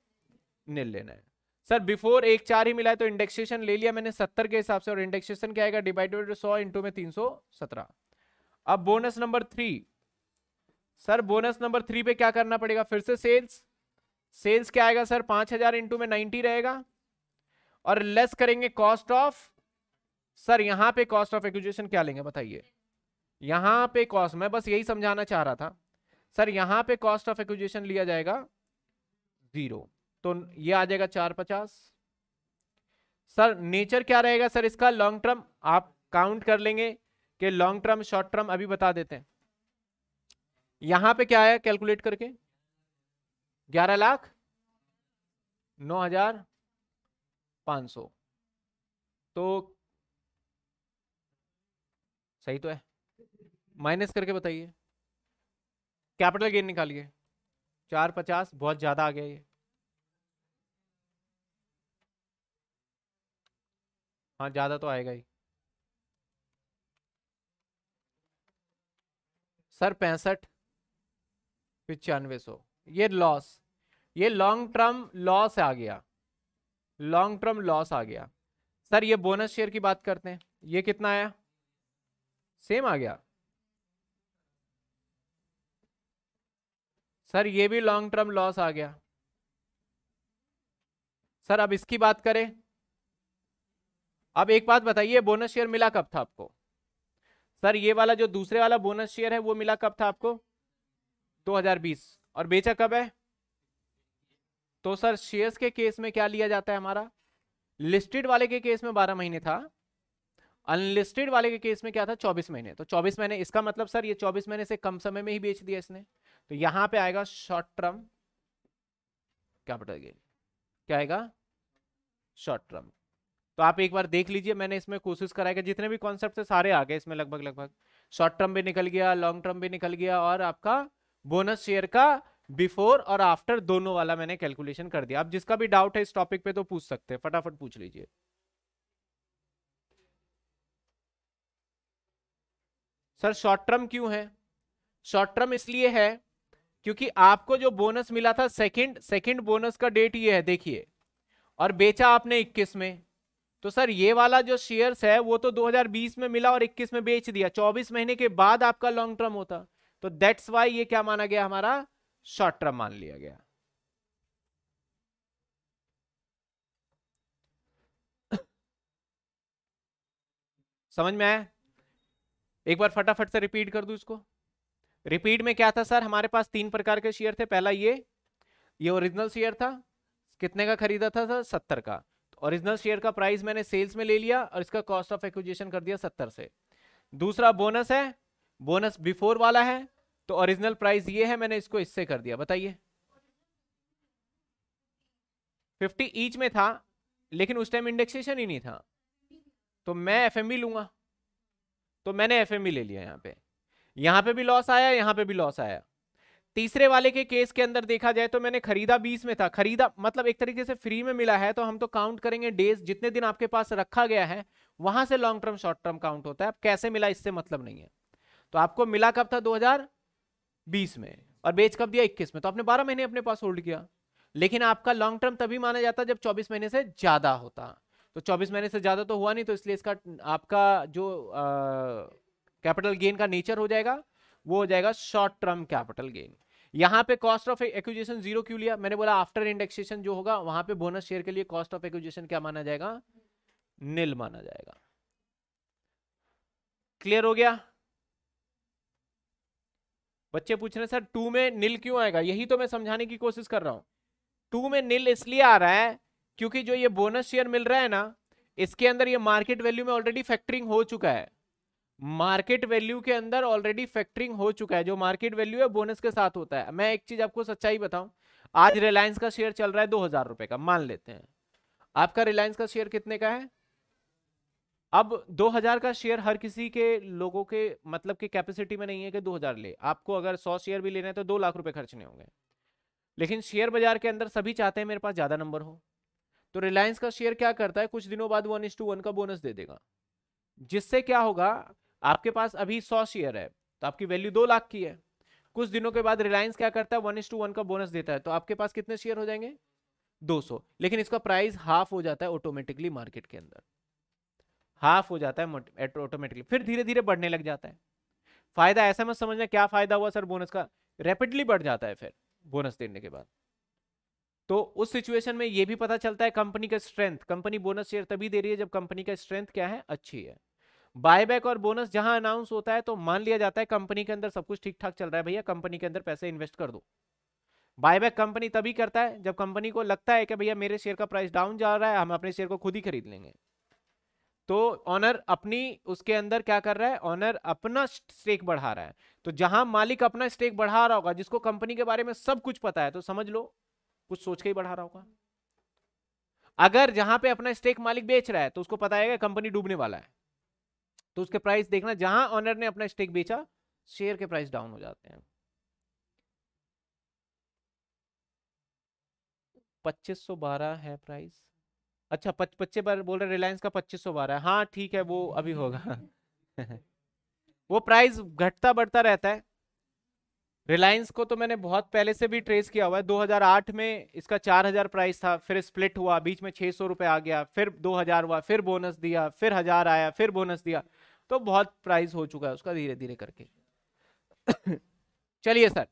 निल लेना है सर बिफोर एक चार ही मिला है तो इंडेक्सेशन ले लिया मैंने सत्तर के हिसाब से और इंडेक्सेशन क्या आएगा डिवाइडेड सौ इंटू में तीन सौ सत्रह अब bonus number three sir bonus number three पे क्या करना पड़ेगा फिर से सेल्स सेल्स क्या आएगा सर पांच हजार इंटू में नाइनटी रहेगा और लेस करेंगे कॉस्ट ऑफ सर यहां पे कॉस्ट ऑफ एक्विजिशन क्या लेंगे बताइए यहां पे कॉस्ट मैं बस यही समझाना चाह रहा था सर यहां पे कॉस्ट ऑफ एक्विजिशन लिया जाएगा जीरो तो ये आ जाएगा चार पचास सर नेचर क्या रहेगा सर इसका लॉन्ग टर्म आप काउंट कर लेंगे कि लॉन्ग टर्म शॉर्ट टर्म अभी बता देते हैं यहां पे क्या आया कैलकुलेट करके ग्यारह लाख नौ हजार पांच सौ तो सही तो है माइनस करके बताइए कैपिटल गेन निकालिए चार पचास बहुत ज़्यादा आ गया ये हाँ ज़्यादा तो आएगा ही सर पैंसठ पचानवे सौ ये लॉस ये लॉन्ग टर्म लॉस आ गया लॉन्ग टर्म लॉस आ गया सर ये बोनस शेयर की बात करते हैं ये कितना आया सेम आ गया सर ये भी लॉन्ग टर्म लॉस आ गया सर अब इसकी बात करें अब एक बात बताइए बोनस शेयर मिला कब था आपको सर ये वाला जो दूसरे वाला बोनस शेयर है वो मिला कब था आपको 2020 और बेचा कब है तो सर शेयर्स के केस में क्या लिया जाता है हमारा लिस्टेड वाले के केस में 12 महीने था अनलिस्टेड वाले के केस में क्या था 24 महीने तो 24 महीने इसका मतलब सर ये 24 महीने से कम समय में ही बेच दिया इसने तो यहां पे आएगा शॉर्ट टर्म कैपिटल गेन क्या आएगा शॉर्ट टर्म तो आप एक बार देख लीजिए मैंने इसमें कोशिश कराएगा जितने भी कॉन्सेप्ट है सारे आ गए इसमें लगभग लगभग शॉर्ट टर्म भी निकल गया लॉन्ग टर्म भी निकल गया और आपका बोनस शेयर का बिफोर और आफ्टर दोनों वाला मैंने कैलकुलेशन कर दिया अब जिसका भी डाउट है इस टॉपिक पे तो पूछ सकते हैं फटाफट पूछ लीजिए सर शॉर्ट टर्म क्यों है शॉर्ट टर्म इसलिए है क्योंकि आपको जो बोनस मिला था सेकंड सेकंड बोनस का डेट ये है देखिए और बेचा आपने 21 में तो सर ये वाला जो शेयर्स है वो तो 2020 में मिला और 21 में बेच दिया 24 महीने के बाद आपका लॉन्ग टर्म होता तो दैट्स वाई ये क्या माना गया हमारा शॉर्ट टर्म मान लिया गया <coughs> समझ में आया एक बार फटाफट से रिपीट कर दू इसको रिपीट में क्या था सर हमारे पास तीन प्रकार के शेयर थे पहला ये ये ओरिजिनल शेयर था कितने का खरीदा था सर सत्तर का ओरिजिनल तो शेयर का प्राइस मैंने सेल्स में ले लिया और इसका कॉस्ट ऑफ एक्विजिशन कर दिया सत्तर से दूसरा बोनस है बोनस बिफोर वाला है तो ओरिजिनल प्राइस ये है मैंने इसको इससे कर दिया बताइए फिफ्टी ईच में था लेकिन उस टाइम इंडेक्सेशन ही नहीं था तो मैं एफ लूंगा तो मैंने एफ ले लिया यहाँ पे यहां पे भी लॉस आया यहां पे भी लॉस आया तीसरे वाले के केस के अंदर देखा जाए तो मैंने खरीदा बीस में था खरीदा मतलब एक तरीके से फ्री में मिला है तो हम तो काउंट करेंगे डेज जितने दिन आपके पास रखा गया है वहां से long term short term count होता है अब कैसे मिला इससे मतलब नहीं है तो आपको मिला कब था 2020 में और बेच कब दिया इक्कीस में तो आपने बारह महीने अपने पास होल्ड किया लेकिन आपका लॉन्ग टर्म तभी माना जाता जब चौबीस महीने से ज्यादा होता तो 24 महीने से ज्यादा तो हुआ नहीं तो इसलिए इसका आपका जो आ, कैपिटल गेन का नेचर हो जाएगा वो हो जाएगा शॉर्ट टर्म कैपिटल गेन यहाँ पे कॉस्ट ऑफ एक्विजिशन जीरो क्यों लिया मैंने बोला आफ्टर इंडेक्सेशन जो होगा वहां पे बोनस शेयर के लिए कॉस्ट ऑफ एक्विजिशन क्या माना जाएगा नील माना जाएगा क्लियर हो गया बच्चे पूछ रहे सर टू में नील क्यों आएगा यही तो मैं समझाने की कोशिश कर रहा हूं टू में नील इसलिए आ रहा है क्योंकि जो ये बोनस शेयर मिल रहा है ना इसके अंदर ये मार्केट वैल्यू में ऑलरेडी फैक्टरिंग हो चुका है मार्केट वैल्यू के अंदर ऑलरेडी फैक्टरिंग हो चुका है जो मार्केट वैल्यू है बोनस के साथ होता है मैं एक चीज आपको सच्चाई बताऊं आज रिलायंस का शेयर चल रहा है दो हजार रुपए का मान लेते हैं आपका रिलायंस का शेयर कितने का है अब 2000 का शेयर हर किसी के लोगों के मतलब के कैपेसिटी में नहीं है कि 2000 ले आपको अगर 100 शेयर भी लेने हैं तो दो लाख रुपए खर्चने होंगे लेकिन शेयर बाजार के अंदर सभी चाहते हैं मेरे पास ज़्यादा नंबर हो तो रिलायंस का शेयर क्या करता है कुछ दिनों बाद वन इंस टू वन का बोनस दे देगा जिससे क्या होगा आपके पास अभी सौ शेयर है तो आपकी वैल्यू दो लाख की है कुछ दिनों के बाद रिलायंस क्या करता है वन इज टू वन का बोनस देता है तो आपके पास कितने शेयर हो जाएंगे 200 लेकिन इसका प्राइस हाफ हो जाता है ऑटोमेटिकली मार्केट के अंदर हाफ हो जाता है ऑटोमेटिकली फिर धीरे धीरे बढ़ने लग जाता है फायदा ऐसा मत समझना क्या फायदा हुआ सर बोनस का रेपिडली बढ़ जाता है फिर बोनस देने के बाद तो उस सिचुएशन में यह भी पता चलता है कंपनी का स्ट्रेंथ कंपनी बोनस शेयर तभी दे रही है जब कंपनी का स्ट्रेंथ क्या है अच्छी है बायबैक और बोनस जहां अनाउंस होता है तो मान लिया जाता है कंपनी के अंदर सब कुछ ठीक ठाक चल रहा है भैया कंपनी के अंदर पैसे इन्वेस्ट कर दो बायबैक कंपनी तभी करता है जब कंपनी को लगता है कि भैया मेरे शेयर का प्राइस डाउन जा रहा है हम अपने शेयर को खुद ही खरीद लेंगे तो ऑनर अपनी उसके अंदर क्या कर रहा है ऑनर अपना स्टेक बढ़ा रहा है तो जहां मालिक अपना स्टेक बढ़ा रहा होगा जिसको कंपनी के बारे में सब कुछ पता है तो समझ लो कुछ सोच के ही बढ़ा रहा होगा अगर जहां पे अपना स्टेक मालिक बेच रहा है तो उसको पता है कंपनी डूबने वाला है तो उसके प्राइस देखना जहां ऑनर ने अपना स्टेक बेचा शेयर के प्राइस डाउन हो जाते हैं पच्चीस सौ बारह है प्राइस अच्छा पच पच्चे बार बोल रहे रिलायंस का पच्चीस सौ बारह हाँ ठीक है वो अभी होगा <laughs> वो प्राइस घटता बढ़ता रहता है रिलायंस को तो मैंने बहुत पहले से भी ट्रेस किया हुआ है 2008 में इसका 4000 प्राइस था फिर स्प्लिट हुआ बीच में छः सौ आ गया फिर 2000 हुआ फिर बोनस दिया फिर हजार आया फिर बोनस दिया तो बहुत प्राइस हो चुका है उसका धीरे धीरे करके <coughs> चलिए सर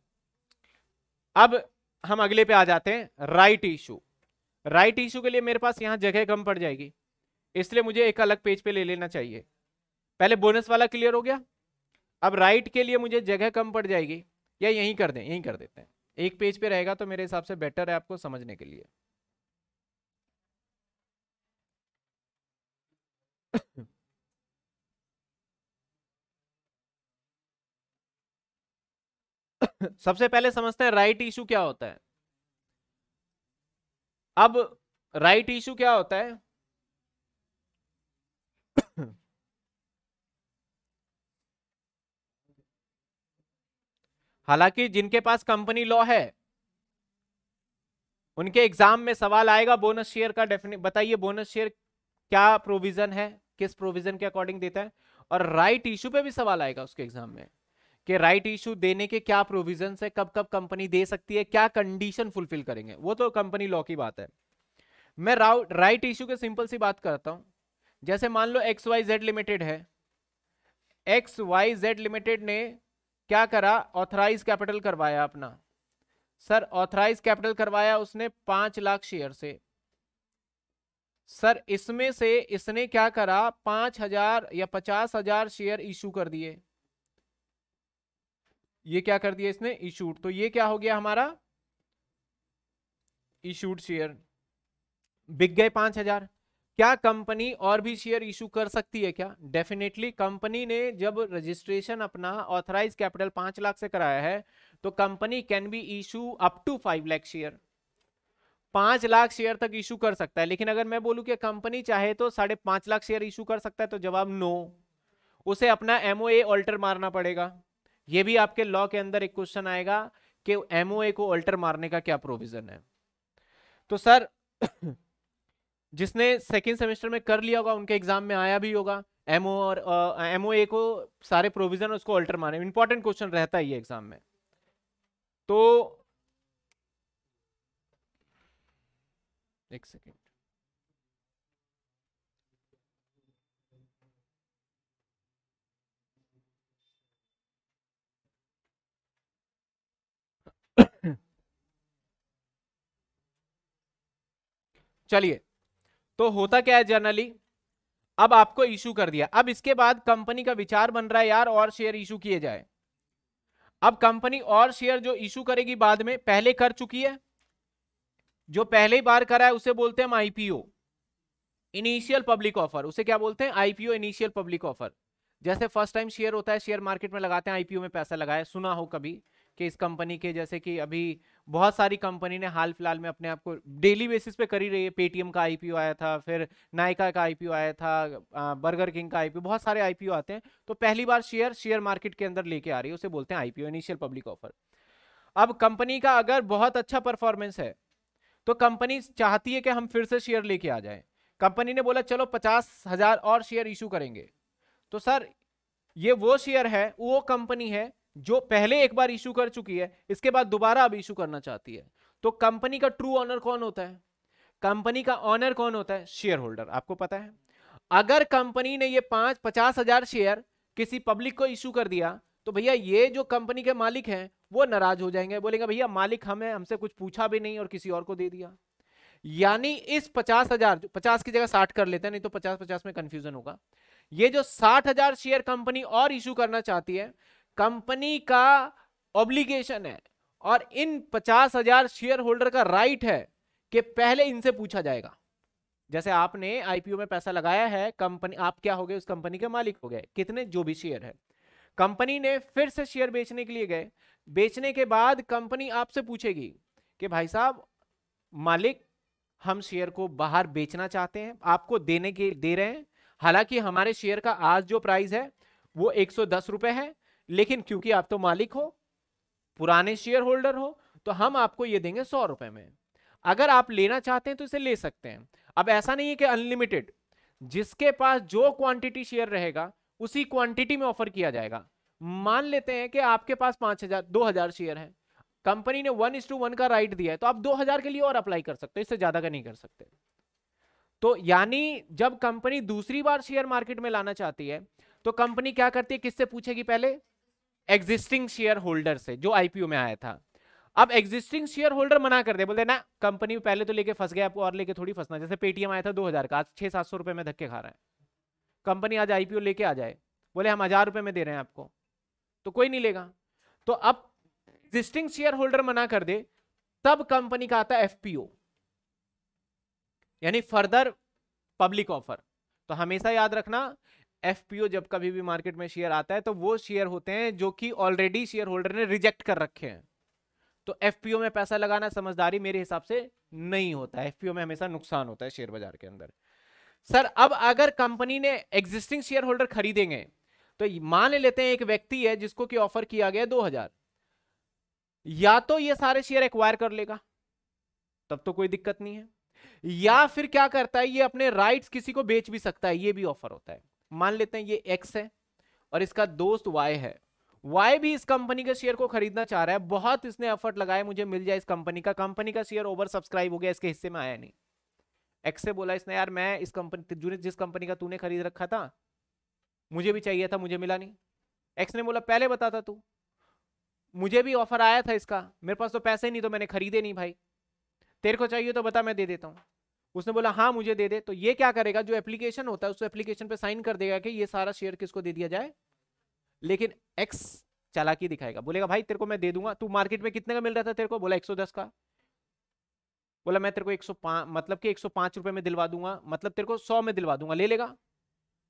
अब हम अगले पे आ जाते हैं राइट इशू राइट इशू के लिए मेरे पास यहां जगह कम पड़ जाएगी इसलिए मुझे एक अलग पेज पे ले लेना चाहिए पहले बोनस वाला क्लियर हो गया अब राइट के लिए मुझे जगह कम पड़ जाएगी या यहीं कर दें यहीं कर देते हैं एक पेज पे रहेगा तो मेरे हिसाब से बेटर है आपको समझने के लिए <coughs> <laughs> सबसे पहले समझते हैं राइट इशू क्या होता है अब राइट इशू क्या होता है <coughs> हालांकि जिनके पास कंपनी लॉ है उनके एग्जाम में सवाल आएगा बोनस शेयर का डेफिनेट बताइए बोनस शेयर क्या प्रोविजन है किस प्रोविजन के अकॉर्डिंग देता है और राइट इशू पे भी सवाल आएगा उसके एग्जाम में कि राइट इशू देने के क्या प्रोविजन है कब कब कंपनी दे सकती है क्या कंडीशन फुलफिल करेंगे वो तो कंपनी लॉ की बात है मैं राइट इशू के सिंपल सी बात करता हूं जैसे मान लो एक्स वाई जेड लिमिटेड है एक्स वाई जेड लिमिटेड ने क्या करा ऑथराइज कैपिटल करवाया अपना सर ऑथराइज कैपिटल करवाया उसने पांच लाख शेयर से सर इसमें से इसने क्या करा पांच हजार या पचास हजार शेयर इशू कर दिए ये क्या कर दिया इसने इशूड तो ये क्या हो गया हमारा इशूड शेयर बिक गए पांच हजार क्या कंपनी और भी शेयर इशू कर सकती है क्या डेफिनेटली कंपनी ने जब रजिस्ट्रेशन अपना ऑथराइज कैपिटल पांच लाख से कराया है तो company can be issue up to five lakh share पांच लाख शेयर तक इशू कर सकता है लेकिन अगर मैं बोलूं कि कंपनी चाहे तो साढ़े पांच लाख शेयर इशू कर सकता है तो जवाब नो उसे अपना एमओ ऑल्टर मारना पड़ेगा ये भी आपके लॉ के अंदर एक क्वेश्चन आएगा कि एमओए को अल्टर मारने का क्या प्रोविजन है तो सर <coughs> जिसने सेकेंड सेमेस्टर में कर लिया होगा उनके एग्जाम में आया भी होगा एमओ और एमओए को सारे प्रोविजन उसको अल्टर मारने इंपॉर्टेंट क्वेश्चन रहता है ये एग्जाम में तो एक सेकेंड चलिए तो होता क्या है जनरली अब आपको इशू कर दिया अब इसके बाद कंपनी का विचार बन रहा है यार और शेयर इशू किए जाए अब कंपनी और शेयर जो इशू करेगी बाद में पहले कर चुकी है जो पहले बार करा है उसे बोलते हैं हम आईपीओ इनिशियल पब्लिक ऑफर उसे क्या बोलते हैं आईपीओ इनिशियल पब्लिक ऑफर जैसे फर्स्ट टाइम शेयर होता है शेयर मार्केट में लगाते हैं आईपीओ में पैसा लगाया सुना हो कभी कि इस कंपनी के जैसे कि अभी बहुत सारी कंपनी ने हाल फिलहाल में अपने आप को डेली बेसिस पे करी रही है पेटीएम का आईपीओ आया था फिर नायका का आईपीओ आया था बर्गर किंग का आईपीओ बहुत सारे आईपीओ आते हैं तो पहली बार शेयर शेयर मार्केट के अंदर लेके आ रही है उसे बोलते हैं आईपीओ इनिशियल पब्लिक ऑफर अब कंपनी का अगर बहुत अच्छा परफॉर्मेंस है तो कंपनी चाहती है कि हम फिर से शेयर लेके आ जाए कंपनी ने बोला चलो पचास हजार और शेयर इशू करेंगे तो सर ये वो शेयर है वो कंपनी है जो पहले एक बार इशू कर चुकी है इसके बाद दोबारा अब इशू करना चाहती है तो कंपनी का ट्रू ऑनर कौन होता है कंपनी का ऑनर कौन होता है शेयर होल्डर आपको पता है अगर कंपनी ने ये पांच पचास हजार शेयर किसी पब्लिक को इशू कर दिया तो भैया ये जो कंपनी के मालिक हैं वो नाराज हो जाएंगे बोलेंगे भैया मालिक हमें हमसे कुछ पूछा भी नहीं और किसी और को दे दिया यानी इस पचास हजार पचास की जगह साठ कर लेते हैं नहीं तो पचास पचास में कंफ्यूजन होगा ये जो साठ हजार शेयर कंपनी और इशू करना चाहती है कंपनी का ऑब्लिगेशन है और इन पचास हजार शेयर होल्डर का राइट है कि पहले इनसे पूछा जाएगा जैसे आपने आईपीओ में पैसा लगाया है कंपनी आप क्या हो गए उस कंपनी के मालिक हो गए कितने जो भी शेयर है कंपनी ने फिर से शेयर बेचने के लिए गए बेचने के बाद कंपनी आपसे पूछेगी कि भाई साहब मालिक हम शेयर को बाहर बेचना चाहते हैं आपको देने के दे रहे हैं हालांकि हमारे शेयर का आज जो प्राइस है वो एक सौ है लेकिन क्योंकि आप तो मालिक हो पुराने शेयर होल्डर हो तो हम आपको ये देंगे सौ रुपए में अगर आप लेना चाहते हैं तो इसे ले सकते हैं अब ऐसा नहीं है कि अनलिमिटेड जिसके पास जो क्वांटिटी शेयर रहेगा उसी क्वांटिटी में ऑफर किया जाएगा मान लेते हैं कि आपके पास पांच हजार दो हजार शेयर है कंपनी ने वन इस टू वन का राइट दिया है तो आप दो हजार के लिए और अप्लाई कर सकते हो इससे ज्यादा का नहीं कर सकते तो यानी जब कंपनी दूसरी बार शेयर मार्केट में लाना चाहती है तो कंपनी क्या करती है किससे पूछेगी पहले एग्जिस्टिंग शेयर होल्डर से जो आईपीओ में आया था अब एग्जिस्टिंग शेयर होल्डर मना कर दे बोलते ना कंपनी पहले तो लेके फंस गया आपको और लेके थोड़ी फंसना जैसे पेटीएम आया था दो हजार का आज छह सात सौ रुपए में धक्के खा रहा है कंपनी आज आईपीओ लेके आ जाए बोले हम हजार रुपए में दे रहे हैं आपको तो कोई नहीं लेगा तो अब एग्जिस्टिंग शेयर होल्डर मना कर दे तब कंपनी का आता है एफपीओ यानी फर्दर पब्लिक ऑफर तो हमेशा याद रखना एफ जब कभी भी मार्केट में शेयर आता है तो वो शेयर होते हैं जो कि ऑलरेडी शेयर होल्डर ने रिजेक्ट कर रखे हैं तो एफ में पैसा लगाना समझदारी मेरे हिसाब से नहीं होता है एफ में हमेशा नुकसान होता है शेयर बाजार के अंदर सर अब अगर कंपनी ने एग्जिस्टिंग शेयर होल्डर खरीदेंगे तो मान लेते हैं एक व्यक्ति है जिसको कि ऑफर किया गया दो हजार या तो ये सारे शेयर एक्वायर कर लेगा तब तो कोई दिक्कत नहीं है या फिर क्या करता है ये अपने राइट्स किसी को बेच भी सकता है ये भी ऑफर होता है मान लेते हैं ये एक्स है और इसका दोस्त वाई है वाई भी इस कंपनी के शेयर को खरीदना चाह रहा है बहुत इसने एफर्ट लगाया मुझे मिल जाए इस कंपनी का कंपनी का शेयर ओवर सब्सक्राइब हो गया इसके हिस्से में आया नहीं एक्स से बोला इसने यार मैं इस कंपनी जिस कंपनी का तूने खरीद रखा था मुझे भी चाहिए था मुझे मिला नहीं एक्स ने बोला पहले बताता तू मुझे भी ऑफर आया था इसका मेरे पास तो पैसे नहीं तो मैंने खरीदे नहीं भाई तेरे को चाहिए तो बता मैं दे देता हूँ उसने बोला हाँ मुझे दे दे तो ये क्या करेगा जो एप्लीकेशन होता है उस एप्लीकेशन पे साइन कर देगा कि ये सारा शेयर किसको दे दिया जाए लेकिन एक्स चालाकी दिखाएगा बोलेगा भाई तेरे को मैं दे दूंगा तू मार्केट में कितने का मिल रहा था तेरे को बोला 110 का बोला मैं तेरे को 105 मतलब कि 105 रुपए में दिलवा दूंगा मतलब तेरे को 100 में दिलवा दूंगा ले लेगा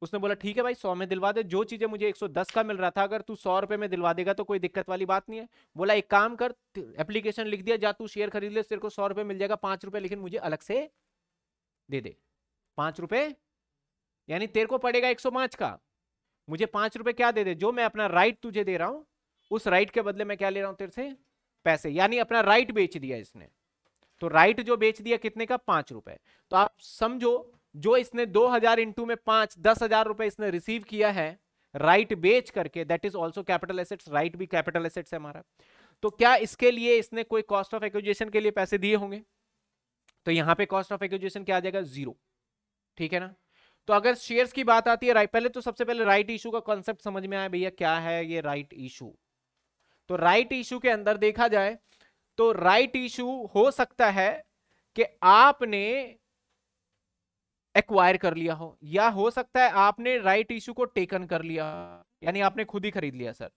उसने बोला ठीक है भाई 100 में दिलवा दे जो चीजें मुझे 110 का मिल रहा था अगर तू सौ रुपए में दिलवा देगा तो कोई दिक्कत वाली बात नहीं है बोला एक काम कर एप्लीकेशन लिख दिया जा तू शेयर खरीद ले तेरे को सौ रुपए मिल जाएगा पांच रुपए लेकिन मुझे अलग से दे दे पांच रुपए यानी तेरे को पड़ेगा एक सौ पांच का मुझे पांच रुपए क्या दे दे जो मैं अपना राइट तुझे दे रहा हूं उस राइट के बदले मैं क्या ले रहा हूं तेरे से पैसे यानी अपना राइट बेच दिया इसने तो राइट जो बेच दिया कितने का पांच रुपए तो आप समझो जो इसने दो हजार इंटू में पांच दस हजार रुपए इसने रिसीव किया है राइट बेच करके that is also capital assets right भी कैपिटल एसेट्स है हमारा तो क्या इसके लिए इसने कोई कॉस्ट ऑफ एक्विजिशन के लिए पैसे दिए होंगे तो यहां पे कॉस्ट ऑफ एक्विजिशन क्या आ जाएगा जीरो ठीक है ना तो अगर शेयर्स की बात आती है राइट पहले तो सबसे पहले राइट इशू का कॉन्सेप्ट समझ में आया भैया क्या है ये राइट इशू तो राइट इशू के अंदर देखा जाए तो राइट इशू हो सकता है कि आपने एक्वायर कर लिया हो या हो सकता है आपने राइट इशू को टेकन कर लिया यानी आपने खुद ही खरीद लिया सर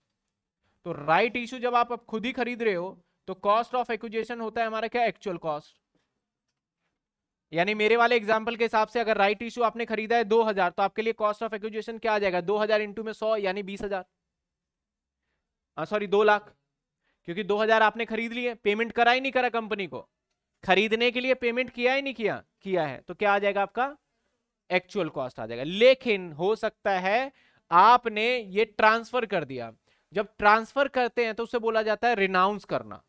तो राइट इशू जब आप खुद ही खरीद रहे हो तो कॉस्ट ऑफ एक्विजेशन होता है हमारा क्या एक्चुअल कॉस्ट यानी मेरे वाले एग्जाम्पल के हिसाब से अगर राइट इशू आपने खरीदा है दो हजार तो आपके लिए कॉस्ट ऑफ एक्विजिशन क्या आ जाएगा दो हजार इंटू में सौ यानी बीस हजार सॉरी हाँ, दो लाख क्योंकि दो हजार आपने खरीद लिए पेमेंट करा ही नहीं करा कंपनी को खरीदने के लिए पेमेंट किया ही नहीं किया किया है तो क्या आ जाएगा आपका एक्चुअल कॉस्ट आ जाएगा लेकिन हो सकता है आपने ये ट्रांसफर कर दिया जब ट्रांसफर करते हैं तो उसे बोला जाता है रिनाउंस करना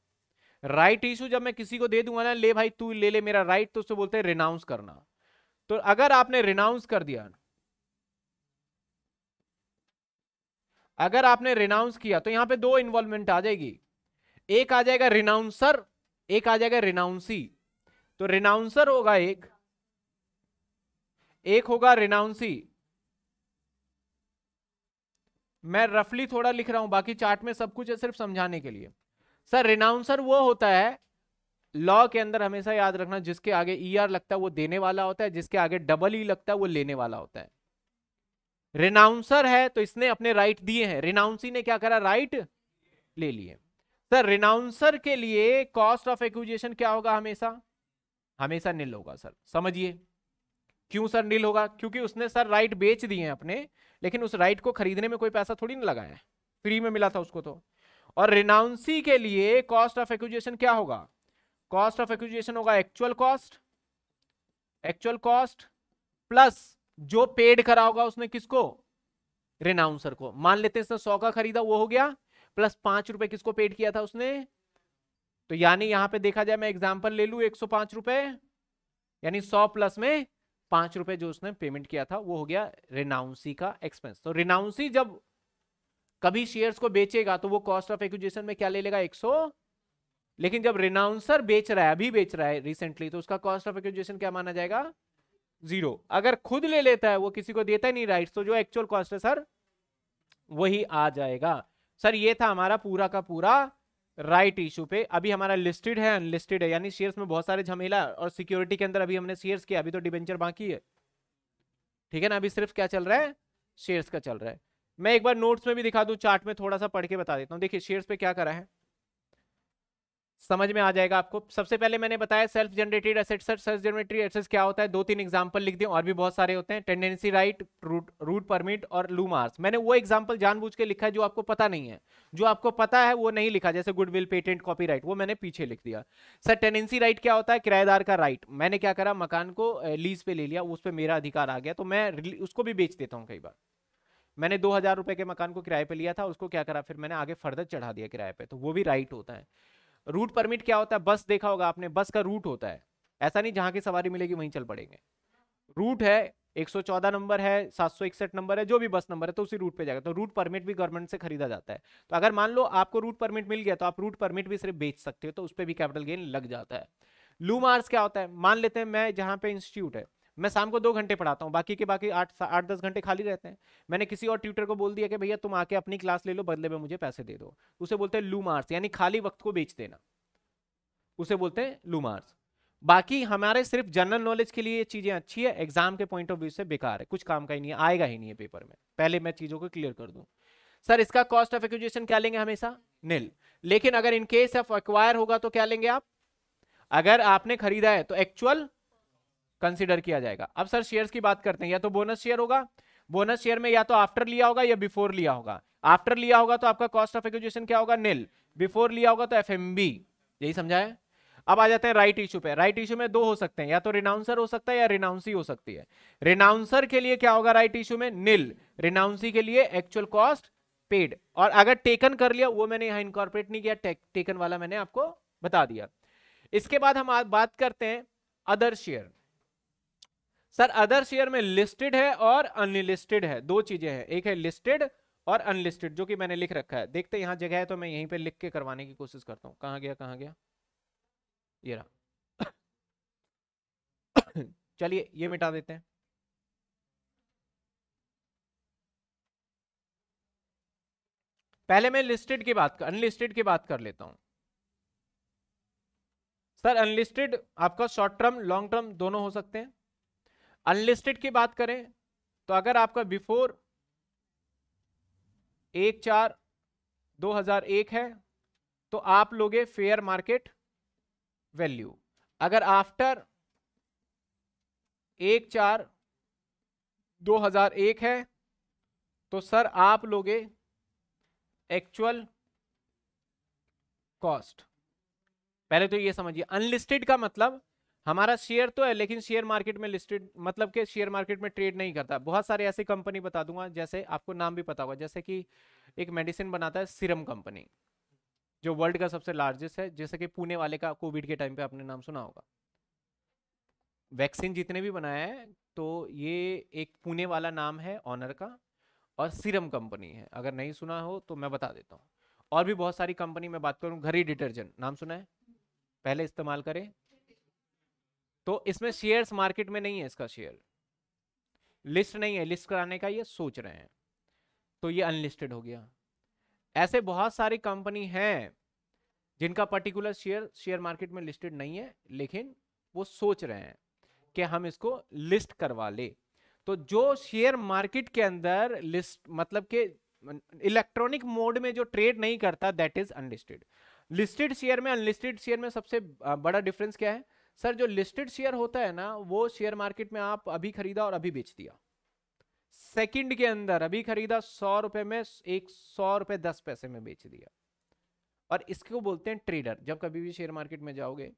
राइट इशू जब मैं किसी को दे दूंगा ना ले भाई तू ले ले मेरा राइट तो उसको बोलते हैं रिनाउंस करना तो अगर आपने रिनाउंस कर दिया अगर आपने रिनाउंस किया तो यहां पे दो इन्वॉल्वमेंट आ जाएगी एक आ जाएगा रिनाउंसर एक आ जाएगा रिनाउंसी तो रिनाउंसर होगा एक एक होगा रिनाउंसी मैं रफली थोड़ा लिख रहा हूं बाकी चार्ट में सब कुछ है सिर्फ समझाने के लिए सर रिनाउंसर वो होता है लॉ के अंदर हमेशा याद रखना जिसके आगे ई e ER लगता है वो देने वाला होता है जिसके आगे डबल ई e लगता है वो लेने वाला होता है रिनाउंसर है तो इसने अपने राइट दिए हैं रिनाउंसी ने क्या करा राइट ले लिए सर रिनाउंसर के लिए कॉस्ट ऑफ एक्विजेशन क्या होगा हमेशा हमेशा निल होगा सर समझिए क्यों सर नील होगा क्योंकि उसने सर राइट बेच दिए हैं अपने लेकिन उस राइट को खरीदने में कोई पैसा थोड़ी ना लगाया फ्री में मिला था उसको तो और रिनाउंसी के लिए कॉस्ट ऑफ एक्विजिएशन क्या होगा कॉस्ट ऑफ एक्विजिएशन होगा actual cost actual cost plus जो पेड करा होगा उसने किसको रिनाउंसर को मान लेते हैं इसने सौ का खरीदा वो हो गया प्लस पांच रुपए किसको पेड किया था उसने तो यानी यहां पे देखा जाए मैं एग्जांपल ले लू एक सौ पांच रुपए यानी सौ प्लस में पांच रुपए जो उसने पेमेंट किया था वो हो गया रिनाउंसी का एक्सपेंस तो रिनाउंसी जब कभी शेयर्स को बेचेगा तो वो कॉस्ट ऑफ एक्विजिशन में क्या ले लेगा 100 लेकिन जब रिनाउंसर बेच रहा है अभी बेच रहा है रिसेंटली तो उसका कॉस्ट ऑफ एक्विजिशन क्या माना जाएगा जीरो अगर खुद ले लेता है वो किसी को देता ही नहीं राइट तो जो एक्चुअल कॉस्ट है सर वही आ जाएगा सर ये था हमारा पूरा का पूरा राइट right इशू पे अभी हमारा लिस्टेड है अनलिस्टेड है यानी शेयर्स में बहुत सारे झमेला और सिक्योरिटी के अंदर अभी हमने शेयर्स किया अभी तो डिबेंचर बाकी है ठीक है ना अभी सिर्फ क्या चल रहा है शेयर्स का चल रहा है मैं एक बार नोट्स में भी दिखा दूं चार्ट में थोड़ा सा पढ़ के बता देता हूँ देखिए शेयर्स पे क्या करा है समझ में आ जाएगा आपको सबसे पहले मैंने बताया self generated asset sir self generated assets क्या होता है दो तीन एग्जांपल लिख दें और भी बहुत सारे होते हैं tendency right route route permit और मार्स मैंने वो एग्जांपल जानबूझ के लिखा है जो आपको पता नहीं है जो आपको पता है वो नहीं लिखा जैसे गुडविल पेटेंट राइट वो मैंने पीछे लिख दिया सर टेंडेंसी राइट क्या होता है किराएदार का राइट मैंने क्या करा मकान को लीज पे ले लिया उस पर मेरा अधिकार आ गया तो मैं उसको भी बेच देता हूँ कई बार मैंने दो हजार रुपए के मकान को किराए पे लिया था उसको क्या करा फिर मैंने आगे फर्दर चढ़ा दिया किराए पे तो वो भी राइट होता है रूट परमिट क्या होता है बस देखा होगा आपने बस का रूट होता है ऐसा नहीं जहाँ की सवारी मिलेगी वहीं चल पड़ेंगे रूट है 114 नंबर है सात नंबर है जो भी बस नंबर है तो उसी रूट पे जाएगा तो रूट परमिट भी गवर्नमेंट से खरीदा जाता है तो अगर मान लो आपको रूट परमिट मिल गया तो आप रूट परमिट भी सिर्फ बेच सकते हो तो उस पर भी कैपिटल गेन लग जाता है लूमार्स क्या होता है मान लेते हैं मैं जहाँ पे इंस्टीट्यूट है मैं शाम को दो घंटे पढ़ाता हूँ बाकी के बाकी आठ आठ दस घंटे खाली रहते हैं मैंने किसी और ट्यूटर को बोल दिया कि भैया तुम आके अपनी क्लास ले लो बदले में मुझे पैसे दे दो उसे बोलते हैं लू मार्स यानी खाली वक्त को बेच देना उसे बोलते हैं लू मार्स बाकी हमारे सिर्फ जनरल नॉलेज के लिए ये चीज़ें अच्छी है एग्जाम के पॉइंट ऑफ व्यू से बेकार है कुछ काम का ही नहीं है आएगा ही नहीं है पेपर में पहले मैं चीज़ों को क्लियर कर दूँ सर इसका कॉस्ट ऑफ एक्विजिशन क्या लेंगे हमेशा निल लेकिन अगर इनकेस ऑफ एक्वायर होगा तो क्या लेंगे आप अगर आपने खरीदा है तो एक्चुअल कंसिडर किया जाएगा अब सर शेयर की बात करते हैं या तो बोनस शेयर होगा बोनस शेयर में या तो आफ्टर लिया होगा या बिफोर लिया होगा आफ्टर लिया होगा तो आपका कॉस्ट ऑफ एक्विजिशन क्या होगा निल बिफोर लिया होगा तो एफ यही समझा अब आ जाते हैं राइट इशू पे राइट इशू में दो हो सकते हैं या तो रिनाउंसर हो सकता है या रिनाउंसी हो सकती है रिनाउंसर के लिए क्या होगा राइट इशू में निल रिनाउंसी के लिए एक्चुअल कॉस्ट पेड और अगर टेकन कर लिया वो मैंने यहां इनकॉर्पोरेट नहीं किया टेकन वाला मैंने आपको बता दिया इसके बाद हम बात करते हैं other share sir other share में लिस्टेड है और अनलिस्टेड है दो चीजें हैं एक है लिस्टेड और अनलिस्टेड जो कि मैंने लिख रखा है देखते यहां जगह है तो मैं यहीं पे लिख के करवाने की कोशिश करता हूं कहा गया कहा गया ये रहा <coughs> चलिए ये मिटा देते हैं पहले मैं लिस्टेड की बात कर अनलिस्टेड की बात कर लेता हूं सर अनलिस्टेड आपका शॉर्ट टर्म लॉन्ग टर्म दोनों हो सकते हैं अनलिस्टेड की बात करें तो अगर आपका बिफोर एक चार 2001 है तो आप लोगे फेयर मार्केट वैल्यू अगर आफ्टर एक चार 2001 है तो सर आप लोगे एक्चुअल कॉस्ट पहले तो ये समझिए अनलिस्टेड का मतलब हमारा शेयर तो है लेकिन शेयर मार्केट में लिस्टेड मतलब कि शेयर मार्केट में ट्रेड नहीं करता बहुत सारे ऐसी कंपनी बता दूंगा जैसे आपको नाम भी पता होगा जैसे कि एक मेडिसिन बनाता है सीरम कंपनी जो वर्ल्ड का सबसे लार्जेस्ट है जैसे कि पुणे वाले का कोविड के टाइम पे आपने नाम सुना होगा वैक्सीन जितने भी बनाए हैं तो ये एक पुणे वाला नाम है ऑनर का और सीरम कंपनी है अगर नहीं सुना हो तो मैं बता देता हूँ और भी बहुत सारी कंपनी में बात करूँ घरी डिटर्जेंट नाम सुना है पहले इस्तेमाल करें तो इसमें शेयर्स मार्केट में नहीं है इसका शेयर लिस्ट नहीं है लिस्ट कराने का ये सोच रहे हैं तो ये अनलिस्टेड हो गया ऐसे बहुत सारी कंपनी हैं जिनका पर्टिकुलर शेयर शेयर मार्केट में लिस्टेड नहीं है लेकिन वो सोच रहे हैं कि हम इसको लिस्ट करवा ले तो जो शेयर मार्केट के अंदर लिस्ट मतलब के इलेक्ट्रॉनिक मोड में जो ट्रेड नहीं करता that is unlisted listed share में अनलिस्टेड शेयर में सबसे बड़ा डिफरेंस क्या है सर जो लिस्टेड शेयर होता है ना वो शेयर मार्केट में आप अभी खरीदा और अभी बेच दिया सेकंड के अंदर अभी खरीदा सौ रुपए में एक सौ रुपए दस पैसे में बेच दिया और इसको बोलते हैं ट्रेडर जब कभी भी शेयर मार्केट में जाओगे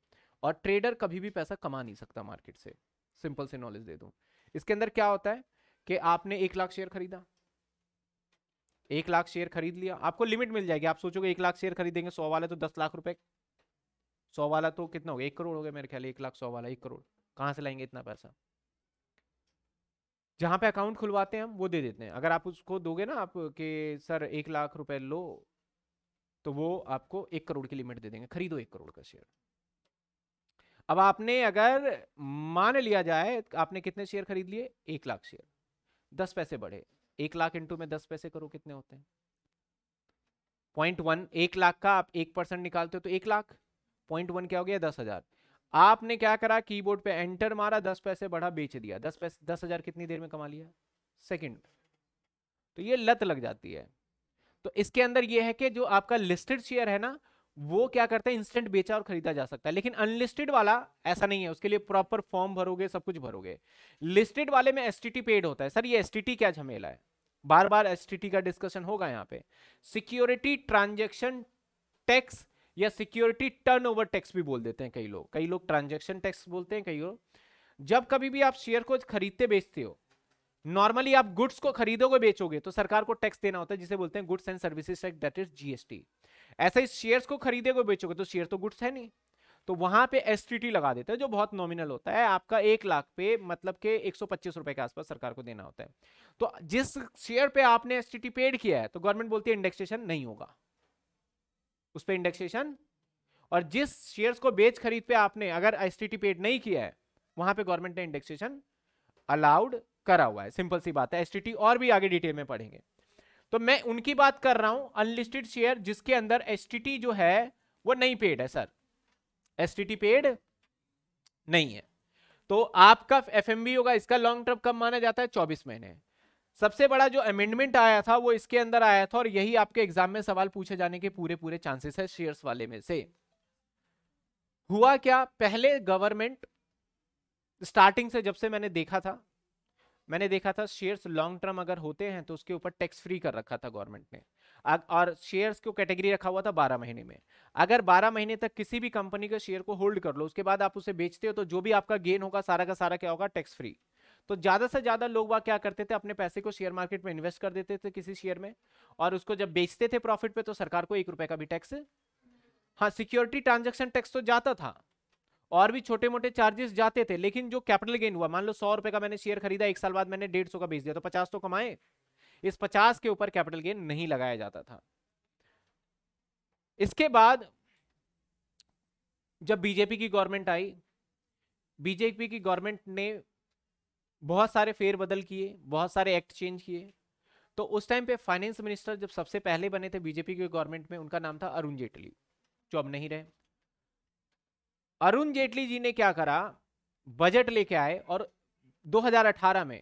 और ट्रेडर कभी भी पैसा कमा नहीं सकता मार्केट से सिंपल से नॉलेज दे दू इसके अंदर क्या होता है कि आपने एक लाख शेयर खरीदा एक लाख शेयर खरीद लिया आपको लिमिट मिल जाएगी आप सोचोगे एक लाख शेयर खरीदेंगे सौ वाले तो दस लाख रुपए सौ वाला तो कितना हो गया एक करोड़ हो गया मेरे ख्याल एक लाख सौ वाला एक करोड़ कहाँ से लाएंगे इतना पैसा जहाँ पे अकाउंट खुलवाते हैं हम वो दे देते हैं अगर आप उसको दोगे ना आप के सर एक लाख रुपए लो तो वो आपको एक करोड़ की लिमिट दे देंगे खरीदो एक करोड़ का शेयर अब आपने अगर मान लिया जाए आपने कितने शेयर खरीद लिए एक लाख शेयर दस पैसे बढ़े एक लाख इंटू में दस पैसे करो कितने होते हैं पॉइंट वन एक लाख का आप एक परसेंट निकालते हो तो एक लाख पॉइंट वन क्या हो गया दस हजार आपने क्या करा कीबोर्ड पे एंटर मारा दस पैसे बढ़ा बेच दिया दस पैसे दस हजार कितनी देर में कमा लिया सेकंड तो ये लत लग जाती है तो इसके अंदर ये है कि जो आपका लिस्टेड शेयर है ना वो क्या करता है इंस्टेंट बेचा और खरीदा जा सकता है लेकिन अनलिस्टेड वाला ऐसा नहीं है उसके लिए प्रॉपर फॉर्म भरोगे सब कुछ भरोगे लिस्टेड वाले में एस पेड होता है सर ये एस क्या झमेला है बार बार एस का डिस्कशन होगा यहाँ पे सिक्योरिटी ट्रांजेक्शन टैक्स या सिक्योरिटी टर्नओवर टैक्स भी बोल देते हैं कई लोग कई लोग ट्रांजैक्शन टैक्स बोलते हैं कई लोग जब कभी भी आप शेयर को खरीदते बेचते हो नॉर्मली आप गुड्स को खरीदोगे बेचोगे तो सरकार को टैक्स देना होता है जिसे बोलते हैं goods and services tax that is GST ऐसे ही शेयर को खरीदेगे बेचोगे तो शेयर तो गुड्स है नहीं तो वहां पे एस लगा देते हैं जो बहुत नॉमिनल होता है आपका एक लाख पे मतलब के एक रुपए के आसपास सरकार को देना होता है तो जिस शेयर पे आपने एस पेड किया है तो गवर्नमेंट बोलती है इंडेक्सेशन नहीं होगा उस पर इंडेक्सेशन और जिस शेयर्स को बेच खरीद पे आपने अगर एस पेड नहीं किया है वहां पे गवर्नमेंट ने इंडेक्सेशन अलाउड करा हुआ है सिंपल सी बात है एस और भी आगे डिटेल में पढ़ेंगे तो मैं उनकी बात कर रहा हूं अनलिस्टेड शेयर जिसके अंदर एस जो है वो नहीं पेड है सर एस पेड नहीं है तो आपका एफ होगा इसका लॉन्ग टर्म कब माना जाता है चौबीस महीने सबसे बड़ा जो अमेंडमेंट आया था वो इसके अंदर आया था और यही आपके एग्जाम में सवाल पूछे जाने के पूरे पूरे चांसेस है शेयर्स वाले में से हुआ क्या पहले गवर्नमेंट स्टार्टिंग से जब से मैंने देखा था मैंने देखा था शेयर्स लॉन्ग टर्म अगर होते हैं तो उसके ऊपर टैक्स फ्री कर रखा था गवर्नमेंट ने और शेयर्स को कैटेगरी रखा हुआ था 12 महीने में अगर 12 महीने तक किसी भी कंपनी के शेयर को होल्ड कर लो उसके बाद आप उसे बेचते हो तो जो भी आपका गेन होगा सारा का सारा क्या होगा टैक्स फ्री तो ज़्यादा से ज़्यादा लोग वह क्या करते थे अपने पैसे को शेयर मार्केट में इन्वेस्ट कर देते थे किसी शेयर में और उसको जब बेचते थे प्रॉफिट पे तो सरकार को एक रुपए का भी टैक्स हाँ सिक्योरिटी ट्रांजेक्शन टैक्स तो जाता था और भी छोटे मोटे चार्जेस जाते थे लेकिन जो कैपिटल गेन हुआ मान लो सौ रुपए का मैंने शेयर खरीदा एक साल बाद मैंने डेढ़ सौ का बेच दिया तो पचास तो कमाए इस पचास के ऊपर कैपिटल गेन नहीं लगाया जाता था इसके बाद जब बीजेपी की गवर्नमेंट आई बीजेपी की गवर्नमेंट ने बहुत सारे फेरबदल किए बहुत सारे एक्ट चेंज किए तो उस टाइम पे फाइनेंस मिनिस्टर जब सबसे पहले बने थे बीजेपी के गवर्नमेंट में उनका नाम था अरुण जेटली जो अब नहीं रहे अरुण जेटली जी ने क्या करा बजट लेके आए और 2018 में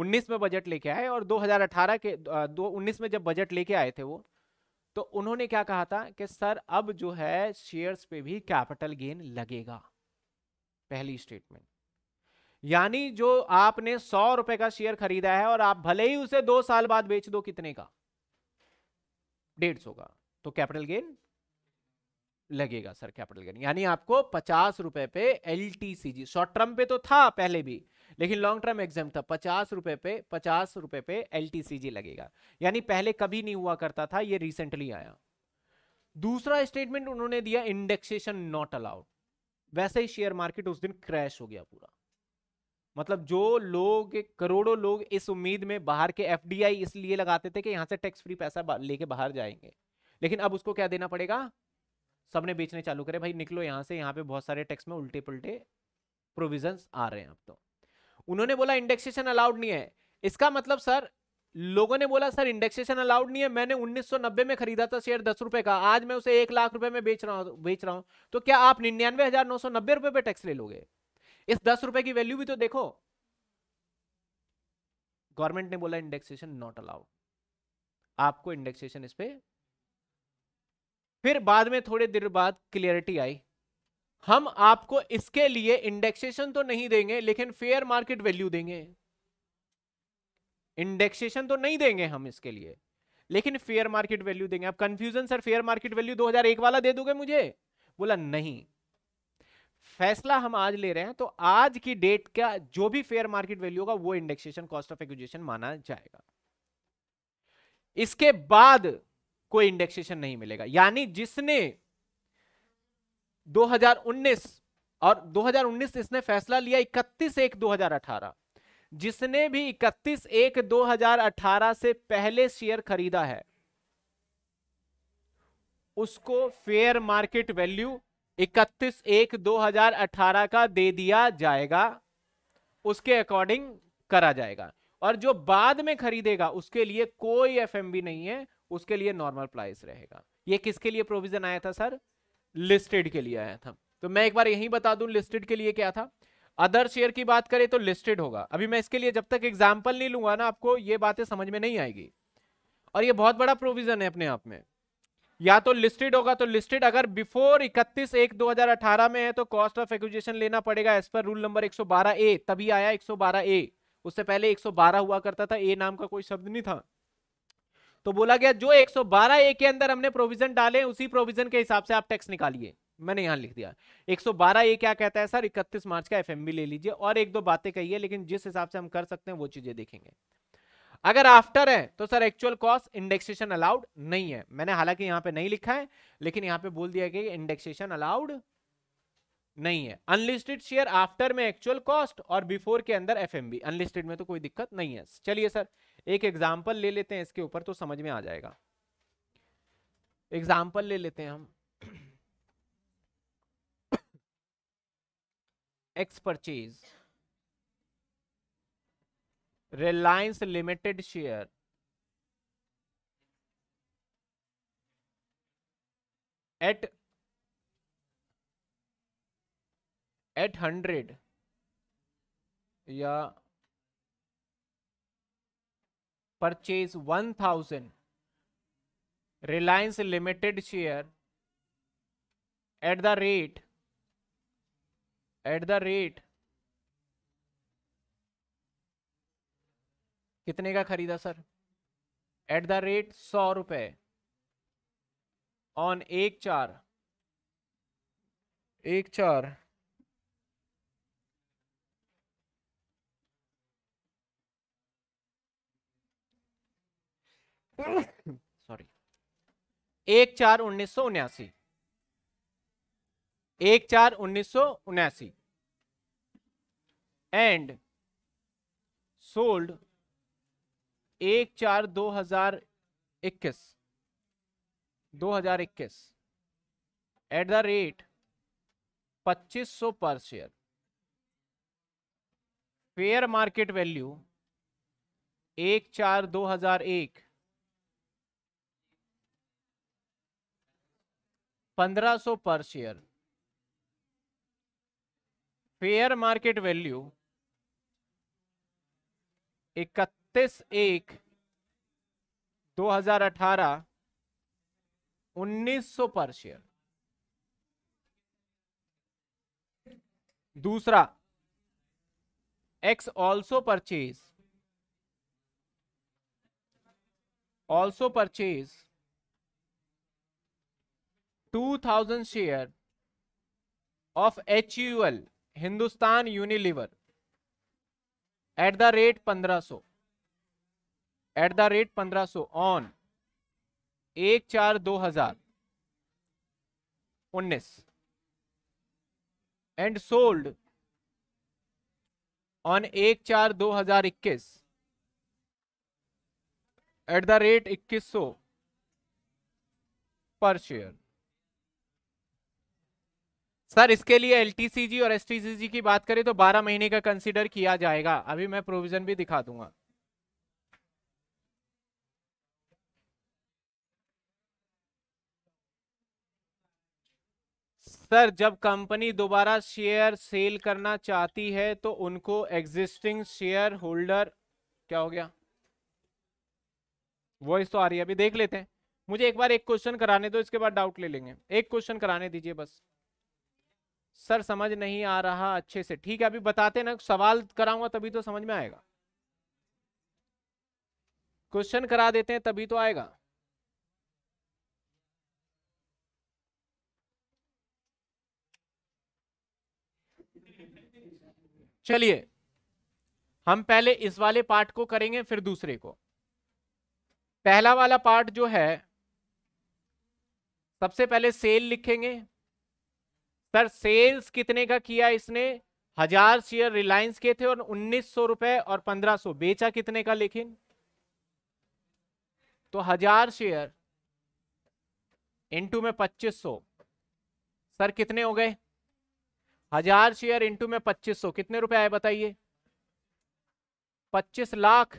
19 में बजट लेके आए और 2018 के दो उन्नीस में जब बजट लेके आए थे वो तो उन्होंने क्या कहा था कि सर अब जो है शेयर्स पे भी कैपिटल गेन लगेगा पहली स्टेटमेंट यानी जो आपने सौ रुपए का शेयर खरीदा है और आप भले ही उसे दो साल बाद बेच दो कितने का डेढ़ सौ का तो कैपिटल गेन लगेगा सर कैपिटल गेन यानी आपको पचास रुपए पे एल शॉर्ट टर्म पे तो था पहले भी लेकिन लॉन्ग टर्म एग्जाम था पचास रुपए पे पचास रुपए पे एल लगेगा यानी पहले कभी नहीं हुआ करता था ये रिसेंटली आया दूसरा स्टेटमेंट उन्होंने दिया इंडेक्सेशन नॉट अलाउड वैसे ही शेयर मार्केट उस दिन क्रैश हो गया पूरा मतलब जो लोग करोड़ों लोग इस उम्मीद में बाहर के एफ इसलिए लगाते थे कि यहाँ से टैक्स फ्री पैसा लेके बाहर जाएंगे लेकिन अब उसको क्या देना पड़ेगा सबने बेचने चालू करे भाई निकलो यहाँ से यहाँ पे बहुत सारे टैक्स में उल्टे पुलटे प्रोविजंस आ रहे हैं अब तो उन्होंने बोला इंडेक्सेशन अलाउड नहीं है इसका मतलब सर लोगों ने बोला सर इंडेक्सेशन अलाउड नहीं है मैंने 1990 में खरीदा था शेयर दस रुपए का आज मैं उसे एक लाख रुपए में बेच रहा हूं बेच रहा हूँ तो क्या आप निन्यानवे हजार नौ सौ नब्बे रुपए पे टैक्स ले लोगे इस दस रुपए की वैल्यू भी तो देखो गवर्नमेंट ने बोला इंडेक्सेशन नॉट अलाउ आपको इंडेक्सेशन इस पर फिर बाद में थोड़ी देर बाद क्लियरिटी आई हम आपको इसके लिए इंडेक्सेशन तो नहीं देंगे लेकिन फेयर मार्केट वैल्यू देंगे इंडेक्सेशन तो नहीं देंगे हम इसके लिए लेकिन फेयर मार्केट वैल्यू देंगे आप confusion sir fair market value 2001 वाला दे दोगे मुझे बोला नहीं फैसला हम आज ले रहे हैं तो आज की डेट का जो भी फेयर मार्केट वैल्यू होगा वो इंडेक्सेशन कॉस्ट ऑफ एक्विजिशन माना जाएगा इसके बाद कोई इंडेक्सेशन नहीं मिलेगा यानी जिसने 2019 और 2019 इसने फैसला लिया 31 एक 2018 जिसने भी 31 एक 2018 से पहले शेयर खरीदा है उसको फेयर मार्केट वैल्यू इकतीस एक 2018 का दे दिया जाएगा उसके अकॉर्डिंग करा जाएगा और जो बाद में खरीदेगा उसके लिए कोई एफ नहीं है उसके लिए नॉर्मल प्राइस रहेगा ये किसके लिए प्रोविजन आया था सर लिस्टेड के लिए आया था तो मैं एक बार यही बता दूं लिस्टेड के लिए क्या था अदर शेयर की बात करें तो लिस्टेड होगा अभी मैं इसके लिए जब तक एग्जाम्पल नहीं लूंगा ना आपको ये बातें समझ में नहीं आएगी और ये बहुत बड़ा प्रोविजन है अपने आप में या तो लिस्टेड होगा तो लिस्टेड अगर बिफोर 31 एक 2018 में है तो कॉस्ट ऑफ एक्विजिशन लेना पड़ेगा एज पर रूल नंबर 112 ए तभी आया 112 ए उससे पहले 112 हुआ करता था ए नाम का कोई शब्द नहीं था तो बोला गया जो 112 ए के अंदर हमने प्रोविजन डाले उसी प्रोविजन के हिसाब से आप टैक्स निकालिए मैंने यहां लिख दिया 112 ए क्या कहता है सर 31 मार्च का एफएमबी ले लीजिए और एक दो बातें कही है लेकिन जिस हिसाब से हम कर सकते हैं वो चीजें देखेंगे अगर आफ्टर है तो sir actual cost indexation allowed नहीं है मैंने हालांकि यहां पे नहीं लिखा है लेकिन यहां पे बोल दिया गया इंडेक्सेशन अलाउड नहीं है अनलिस्टेड शेयर आफ्टर में एक्चुअल कॉस्ट और बिफोर के अंदर एफ अनलिस्टेड में तो कोई दिक्कत नहीं है चलिए सर एक एग्जाम्पल ले लेते हैं इसके ऊपर तो समझ में आ जाएगा एग्जाम्पल ले लेते हैं हम X purchase Reliance limited share at eight hundred या purchase one thousand Reliance limited share at the rate at the rate कितने का खरीदा सर एट द रेट सौ रुपए ऑन एक चार एक चार सॉरी एक चार उन्नीस सौ उन्यासी एक चार उन्नीस सौ उन्यासी एंड सोल्ड एक चार दो हजार इक्कीस दो हजार इक्कीस एट द रेट पच्चीस सौ पर शेयर फेयर मार्केट वैल्यू एक चार दो हजार एक पंद्रह सौ पर शेयर फेयर मार्केट वैल्यू इकतीस एक 2018 1900 पर शेयर दूसरा X also purchase also purchase 2000 share of H Hindustan Unilever at the rate 1500 at the rate पंद्रह सो ऑन एक चार दो हजार उन्नीस एंड सोल्ड ऑन एक चार दो हजार इक्कीस एट द रेट इक्कीस सौ पर शेयर सर इसके लिए एल और एस की बात करें तो 12 महीने का कंसीडर किया जाएगा अभी मैं प्रोविजन भी दिखा दूंगा सर जब कंपनी दोबारा शेयर सेल करना चाहती है तो उनको एग्जिस्टिंग शेयर होल्डर क्या हो गया वॉइस तो आ रही है अभी देख लेते हैं मुझे एक बार एक क्वेश्चन कराने दो इसके बाद डाउट ले लेंगे एक क्वेश्चन कराने दीजिए बस सर समझ नहीं आ रहा अच्छे से ठीक है अभी बताते ना सवाल कराऊंगा तभी तो समझ में आएगा क्वेश्चन करा देते हैं तभी तो आएगा चलिए हम पहले इस वाले पार्ट को करेंगे फिर दूसरे को पहला वाला पार्ट जो है सबसे पहले सेल लिखेंगे सर सेल्स कितने का किया इसने हजार शेयर रिलायंस के थे और उन्नीस सौ रुपए और पंद्रह सौ बेचा कितने का लेकिन तो हजार शेयर इंटू में पच्चीस सौ सर कितने हो गए हजार शेयर इंटू में पच्चीस सौ कितने रुपए आए बताइए पच्चीस लाख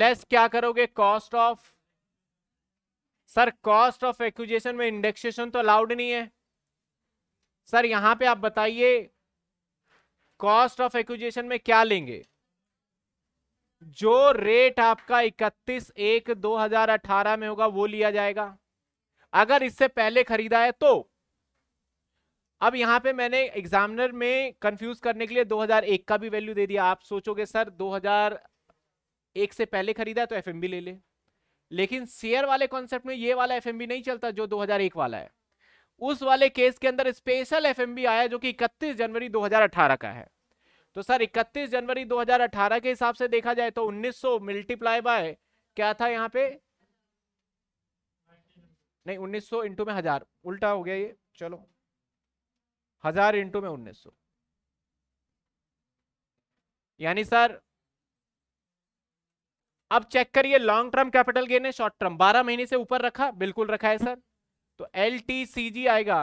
लेस क्या करोगे cost of sir cost of acquisition में इंडेक्सेशन तो अलाउड नहीं है सर यहां पे आप बताइए कॉस्ट ऑफ एक्विजेशन में क्या लेंगे जो रेट आपका 31 एक 2018 में होगा वो लिया जाएगा अगर इससे पहले खरीदा है तो अब यहाँ पे मैंने एग्जामिनर में कंफ्यूज करने के लिए 2001 का भी वैल्यू दे दिया आप सोचोगे सर 2001 से पहले खरीदा तो एफ ले ले लेकिन शेयर वाले कॉन्सेप्ट में ये वाला एफएमबी नहीं चलता जो 2001 वाला है उस वाले केस के अंदर स्पेशल एफएमबी आया जो कि इकतीस जनवरी 2018 का है तो सर 31 जनवरी 2018 के हिसाब से देखा जाए तो उन्नीस मल्टीप्लाई बाय क्या था यहाँ पे नहीं उन्नीस सौ इंटू में हजार उल्टा हो गया ये चलो हजार इंटू में उन्नीस सौ यानी सर अब चेक करिए लॉन्ग टर्म कैपिटल गेन है शॉर्ट टर्म बारह महीने से ऊपर रखा बिल्कुल रखा है सर तो एल टी सी जी आएगा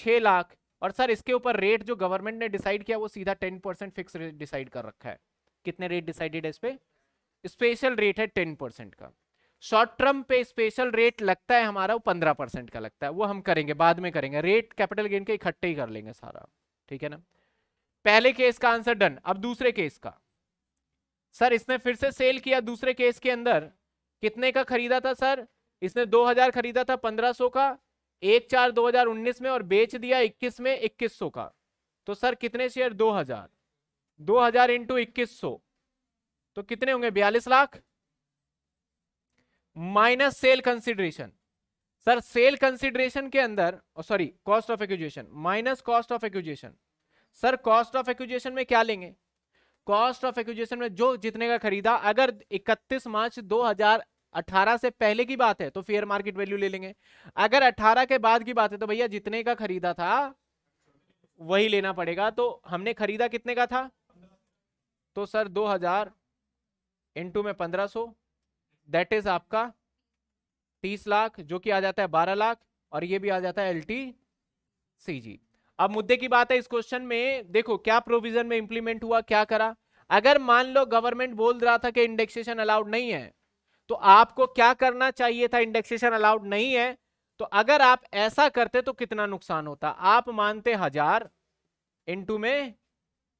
छह लाख और सर इसके ऊपर रेट जो गवर्नमेंट ने डिसाइड किया वो सीधा टेन परसेंट फिक्स डिसाइड कर रखा है कितने रेट डिसाइडेड है इस पर स्पेशल रेट है टेन परसेंट का शॉर्ट टर्म पे स्पेशल रेट लगता है हमारा वो पंद्रह परसेंट का लगता है वो हम करेंगे बाद में करेंगे रेट कैपिटल गेन के इकट्ठे ही कर लेंगे सारा ठीक है ना पहले केस का आंसर डन अब दूसरे केस का सर इसने फिर से सेल किया दूसरे केस के अंदर कितने का खरीदा था सर इसने दो हजार खरीदा था पंद्रह सौ का एक चार दो हजार उन्नीस में और बेच दिया इक्कीस में इक्कीस सौ का तो सर कितने शेयर दो हजार दो हजार इंटू इक्कीस सौ तो कितने होंगे बयालीस lakh minus sale consideration sir sale consideration के अंदर sorry cost of acquisition minus cost of acquisition sir cost of acquisition में क्या लेंगे कॉस्ट ऑफ एक्यूजेशन में जो जितने का खरीदा अगर 31 मार्च 2018 से पहले की बात है तो फेयर मार्केट वैल्यू ले लेंगे अगर 18 के बाद की बात है तो भैया जितने का खरीदा था वही लेना पड़ेगा तो हमने खरीदा कितने का था तो सर 2000 हजार इंटू में 1500 दैट इज आपका तीस लाख जो कि आ जाता है बारह लाख और ये भी आ जाता है एल टी अब मुद्दे की बात है इस क्वेश्चन में देखो क्या प्रोविजन में इंप्लीमेंट हुआ क्या करा अगर मान लो गवर्नमेंट बोल रहा था कि इंडेक्सेशन अलाउड नहीं है तो आपको क्या करना चाहिए था इंडेक्सेशन अलाउड नहीं है तो अगर आप ऐसा करते तो कितना नुकसान होता आप मानते हजार इंटू में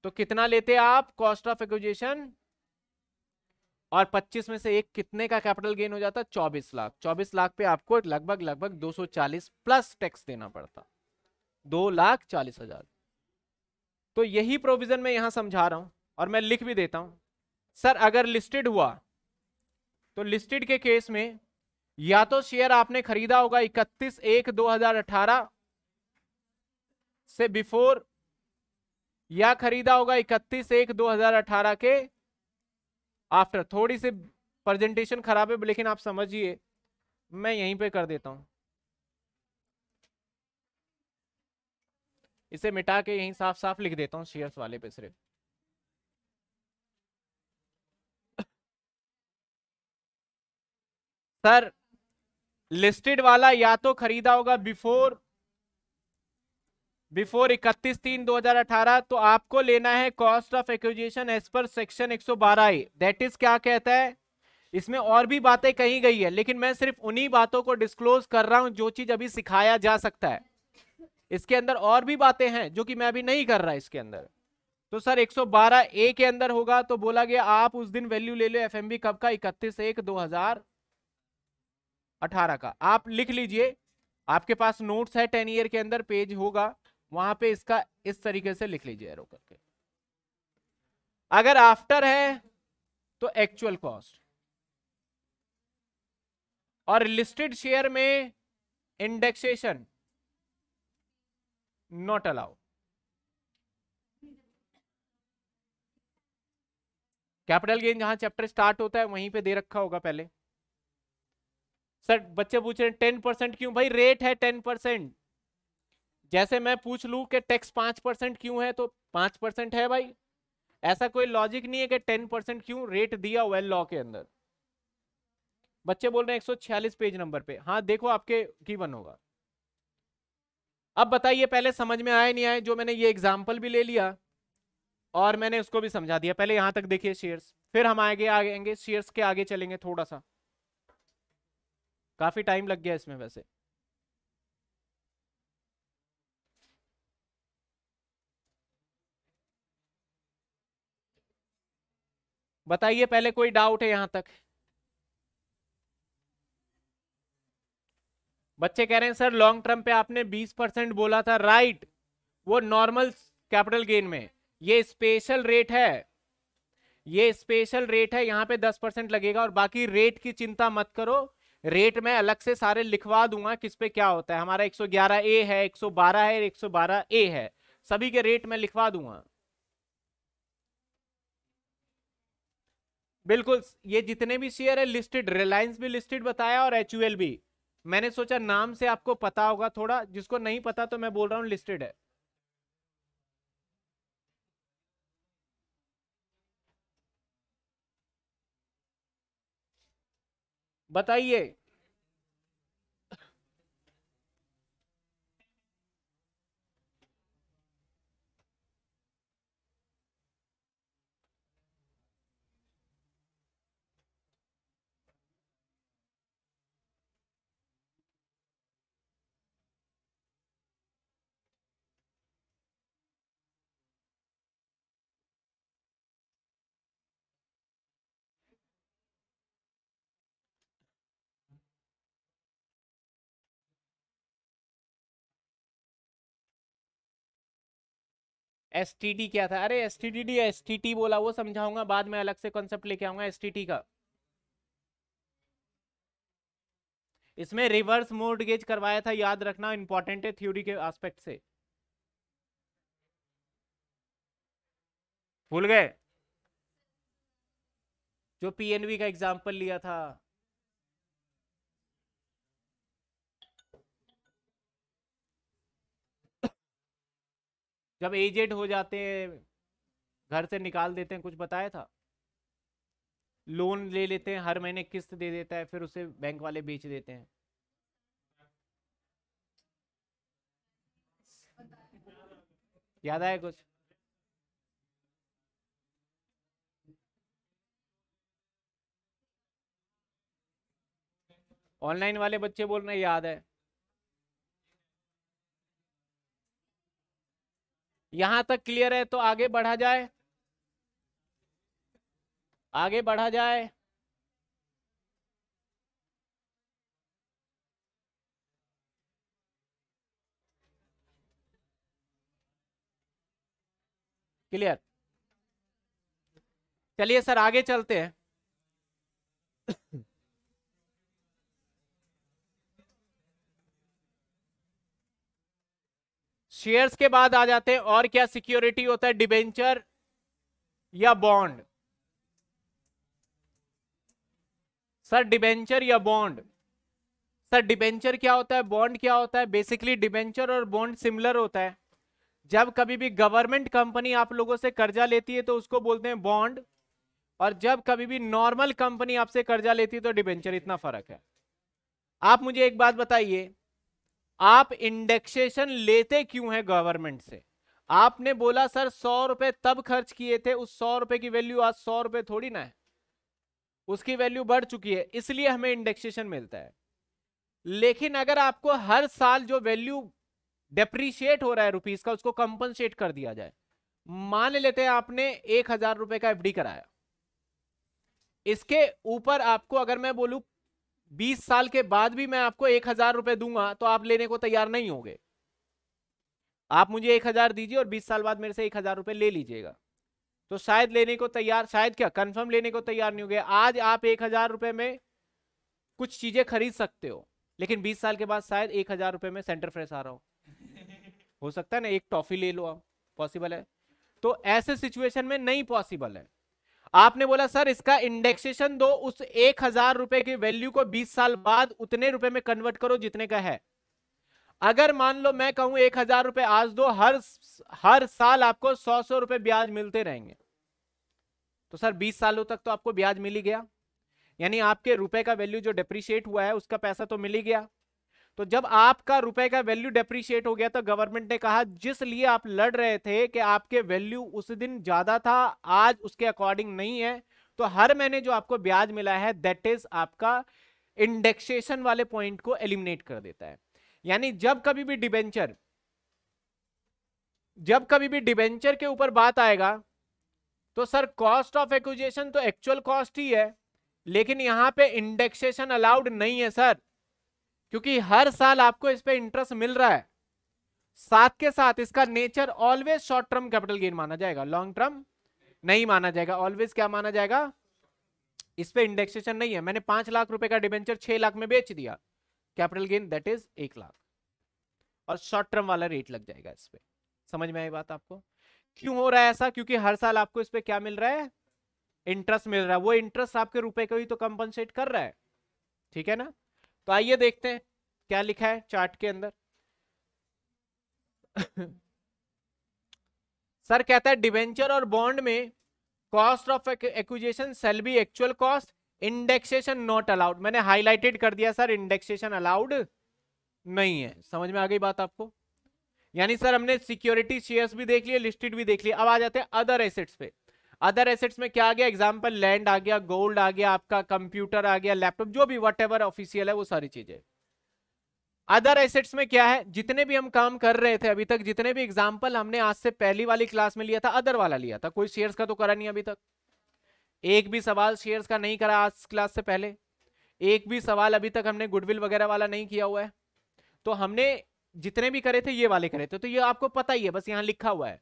तो कितना लेते आप कॉस्ट ऑफ एक्विजिशन और 25 में से एक कितने का कैपिटल गेन हो जाता 24 लाख 24 लाख पे आपको लगभग लगभग 240 प्लस टैक्स देना पड़ता दो लाख चालीस हजार तो यही प्रोविजन मैं यहां समझा रहा हूं और मैं लिख भी देता हूं सर अगर लिस्टेड हुआ तो लिस्टेड के केस में या तो शेयर आपने खरीदा होगा इकतीस एक 2018 से बिफोर या खरीदा होगा इकतीस एक 2018 के आफ्टर थोड़ी सी प्रेजेंटेशन खराब है लेकिन आप समझिए मैं यहीं पे कर देता हूं इसे मिटा के यहीं साफ साफ लिख देता हूं शेयर्स वाले पे सिर्फ सर लिस्टेड वाला या तो खरीदा होगा बिफोर बिफोर इकतीस तीन 2018 तो आपको लेना है cost of acquisition as per section 112 बारह दैट इज क्या कहता है इसमें और भी बातें कही गई है लेकिन मैं सिर्फ उन्हीं बातों को डिस्क्लोज कर रहा हूं जो चीज अभी सिखाया जा सकता है इसके अंदर और भी बातें हैं जो कि मैं अभी नहीं कर रहा इसके अंदर तो सर 112 ए के अंदर होगा तो बोला गया आप उस दिन वैल्यू ले लो एफएमबी कब का इकतीस एक अठारह का आप लिख लीजिए आपके पास नोट्स है टेन ईयर के अंदर पेज होगा वहां पे इसका इस तरीके से लिख लीजिए एरो करके अगर आफ्टर है तो एक्चुअल कॉस्ट और लिस्टेड शेयर में indexation not allow capital gain जहां चैप्टर स्टार्ट होता है वहीं पे दे रखा होगा पहले सर बच्चे पूछ रहे हैं टेन परसेंट क्यों भाई रेट है टेन परसेंट जैसे मैं पूछ लू कि टैक्स पांच परसेंट क्यों है तो पांच परसेंट है भाई ऐसा कोई लॉजिक नहीं है कि टेन परसेंट क्यों रेट दिया वेल लॉ के अंदर बच्चे बोल रहे हैं 146 पेज नंबर पे हाँ देखो आपके वन होगा अब बताइए पहले समझ में आया नहीं आया जो मैंने ये एग्जाम्पल भी ले लिया और मैंने उसको भी समझा दिया पहले यहां तक देखिए शेयर्स फिर हम आगे आगे शेयर्स के आगे चलेंगे थोड़ा सा काफ़ी टाइम लग गया इसमें वैसे बताइए पहले कोई डाउट है यहां तक बच्चे कह रहे हैं सर लॉन्ग टर्म पे आपने 20 परसेंट बोला था राइट वो नॉर्मल कैपिटल गेन में ये स्पेशल रेट है ये स्पेशल रेट है यहाँ पे 10 परसेंट लगेगा और बाकी रेट की चिंता मत करो रेट मैं अलग से सारे लिखवा दूंगा किस पे क्या होता है हमारा 111 ए है 112 है 112 ए है सभी के रेट में लिखवा दूंगा बिल्कुल ये जितने भी शेयर है लिस्टेड रिलायंस भी लिस्टेड बताया और एच भी मैंने सोचा नाम से आपको पता होगा थोड़ा जिसको नहीं पता तो मैं बोल रहा हूँ लिस्टेड है बताइए एस क्या था अरे S T D S T बोला वो समझाऊंगा बाद में अलग से कॉन्सेप्ट लेके आऊंगा एस का इसमें रिवर्स मोड गेज करवाया था याद रखना इंपॉर्टेंट है थ्योरी के एस्पेक्ट से भूल गए जो पीएनवी का एग्जाम्पल लिया था जब एजेड हो जाते हैं घर से निकाल देते हैं कुछ बताया था लोन ले लेते हैं हर महीने किस्त दे देता है फिर उसे बैंक वाले बेच देते हैं याद आया कुछ ऑनलाइन वाले बच्चे बोल रहे याद है यहां तक क्लियर है तो आगे बढ़ा जाए आगे बढ़ा जाए क्लियर चलिए सर आगे चलते हैं <coughs> <coughs> हाँ। शेयर्स के बाद आ जाते हैं और क्या सिक्योरिटी होता है डिबेंचर या बॉन्ड सर डिबेंचर या बॉन्ड सर डिबेंचर क्या होता है बॉन्ड क्या होता है बेसिकली डिबेंचर और बॉन्ड सिमिलर होता है जब कभी भी गवर्नमेंट कंपनी आप लोगों से कर्जा लेती है तो उसको बोलते हैं बॉन्ड और जब कभी भी नॉर्मल कंपनी आपसे कर्जा लेती है तो डिबेंचर इतना फर्क है आप मुझे एक बात बताइए आप इंडेक्सेशन लेते क्यों हैं गवर्नमेंट से आपने बोला सर सौ रुपए तब खर्च किए थे उस सौ रुपए की वैल्यू आज सौ रुपए थोड़ी ना है उसकी वैल्यू बढ़ चुकी है इसलिए हमें इंडेक्सेशन मिलता है लेकिन अगर आपको हर साल जो वैल्यू डेप्रीशिएट हो रहा है रुपीज का उसको कंपनसेट कर दिया जाए मान लेते हैं आपने एक हजार रुपए का एफडी कराया इसके ऊपर आपको अगर मैं बोलूं बीस साल के बाद भी मैं आपको एक हजार रुपए दूंगा तो आप लेने को तैयार नहीं होंगे आप मुझे एक हजार दीजिए और बीस साल बाद मेरे से एक हजार रुपए ले लीजिएगा तो शायद लेने को तैयार शायद क्या कंफर्म लेने को तैयार नहीं हो आज आप एक हजार रुपए में कुछ चीजें खरीद सकते हो लेकिन बीस साल के बाद शायद एक हजार रुपये में सेंटर फ्रेश आ रहा हूं हो सकता है ना एक टॉफी ले लो आप पॉसिबल है तो ऐसे सिचुएशन में नहीं पॉसिबल है आपने बोला सर इसका इंडेक्सेशन दो उस एक हजार रुपए की वैल्यू को बीस साल बाद उतने रुपए में कन्वर्ट करो जितने का है अगर मान लो मैं कहूं एक हजार रुपए आज दो हर हर साल आपको सौ सौ रुपए ब्याज मिलते रहेंगे तो सर बीस सालों तक तो आपको ब्याज मिल ही गया यानी आपके रुपए का वैल्यू जो डिप्रिशिएट हुआ है उसका पैसा तो मिल ही गया तो जब आपका रुपए का वैल्यू डेप्रिशिएट हो गया तो गवर्नमेंट ने कहा जिस लिए आप लड़ रहे थे कि आपके वैल्यू उस दिन ज्यादा था आज उसके अकॉर्डिंग नहीं है तो हर महीने जो आपको ब्याज मिला है दैट इज आपका इंडेक्सेशन वाले पॉइंट को एलिमिनेट कर देता है यानी जब कभी भी डिबेंचर जब कभी भी डिबेंचर के ऊपर बात आएगा तो सर कॉस्ट ऑफ एक्विजेशन तो एक्चुअल कॉस्ट ही है लेकिन यहां पे इंडेक्सेशन अलाउड नहीं है सर क्योंकि हर साल आपको इस पर इंटरेस्ट मिल रहा है साथ के साथ इसका nature always short term capital gain माना जाएगा लॉन्ग टर्म नहीं माना जाएगा ऑलवेज क्या माना जाएगा इस पर इंडेक्सेशन नहीं है मैंने पांच लाख रुपए का डिबेंचर छह लाख में बेच दिया कैपिटल गेन दैट इज एक लाख और शॉर्ट टर्म वाला रेट लग जाएगा इस पर समझ में आई बात आपको क्यों हो रहा है ऐसा क्योंकि हर साल आपको इस पर क्या मिल रहा है इंटरेस्ट मिल रहा है वो इंटरेस्ट आपके रुपए को ही तो कंपनसेट कर रहा है ठीक है ना तो आइए देखते हैं क्या लिखा है चार्ट के अंदर सर कहता है डिवेंचर और बॉन्ड में cost of acquisition shall be actual cost indexation not allowed मैंने हाईलाइटेड कर दिया सर इंडेक्सेशन अलाउड नहीं है समझ में आ गई बात आपको यानी सर हमने सिक्योरिटी शेयर्स भी देख लिए लिस्टेड भी देख लिए अब आ जाते हैं अदर एसेट्स पे अदर एसेट्स में क्या आ गया एग्जाम्पल लैंड आ गया गोल्ड आ गया आपका कंप्यूटर आ गया लैपटॉप जो भी वट ऑफिशियल है वो सारी चीजें अदर एसेट्स में क्या है जितने भी हम काम कर रहे थे अभी तक जितने भी एग्जाम्पल हमने आज से पहली वाली क्लास में लिया था अदर वाला लिया था कोई शेयर्स का तो करा नहीं अभी तक एक भी सवाल शेयर्स का नहीं करा आज क्लास से पहले एक भी सवाल अभी तक हमने गुडविल वगैरह वाला नहीं किया हुआ है तो हमने जितने भी करे थे ये वाले करे थे तो ये आपको पता ही है बस यहाँ लिखा हुआ है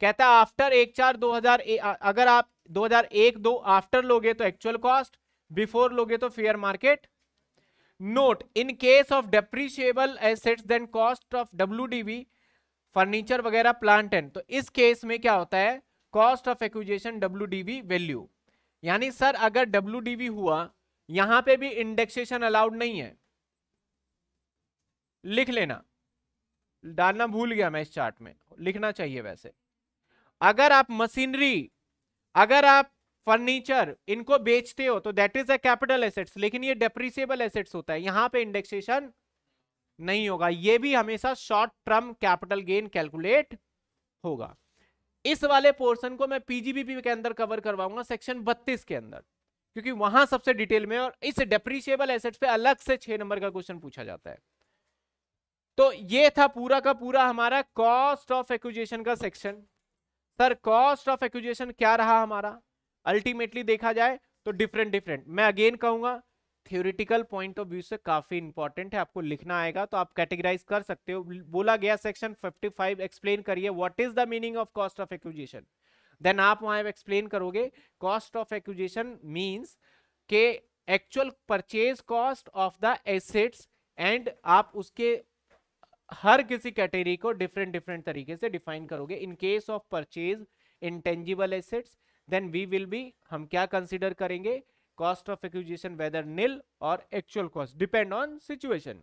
कहता है आफ्टर एक चार दो हजार अगर आप दो हजार एक दो आफ्टर लोगे तो एक्चुअल कॉस्ट बिफोर लोगे तो fair market note in case of depreciable assets then cost of W furniture वगैरह प्लांट एंड तो इस केस में क्या होता है cost of acquisition W value यानी सर अगर डब्ल्यू हुआ यहां पे भी इंडेक्सेशन अलाउड नहीं है लिख लेना डालना भूल गया मैं इस चार्ट में लिखना चाहिए वैसे अगर आप मशीनरी अगर आप फर्नीचर इनको बेचते हो तो that is a capital assets लेकिन ये डेप्रिसिएबल एसेट्स होता है यहां पे इंडेक्सेशन नहीं होगा ये भी हमेशा short term capital gain calculate होगा इस वाले पोर्शन को मैं पीजीबीपी के अंदर कवर करवाऊंगा सेक्शन 32 के अंदर क्योंकि वहां सबसे डिटेल में और इस डेप्रिशिएबल एसेट्स पे अलग से छह नंबर का क्वेश्चन पूछा जाता है तो ये था पूरा का पूरा हमारा कॉस्ट ऑफ एक्विजिशन का section sir cost of acquisition क्या रहा हमारा अल्टीमेटली देखा जाए तो डिफरेंट डिफरेंट मैं अगेन कहूंगा थियोरिटिकल पॉइंट ऑफ व्यू से काफी इंपॉर्टेंट है आपको लिखना आएगा तो आप कैटेगराइज कर सकते हो बोला गया सेक्शन 55 एक्सप्लेन करिए what is the meaning of cost of acquisition then आप वहां एक्सप्लेन करोगे कॉस्ट ऑफ एक्विजिशन मीन्स के actual purchase cost of the assets and आप उसके हर किसी कैटेगरी को डिफरेंट डिफरेंट तरीके से डिफाइन करोगे in case of purchase intangible assets then we will be हम क्या कंसिडर करेंगे cost of acquisition whether nil और actual cost depend on situation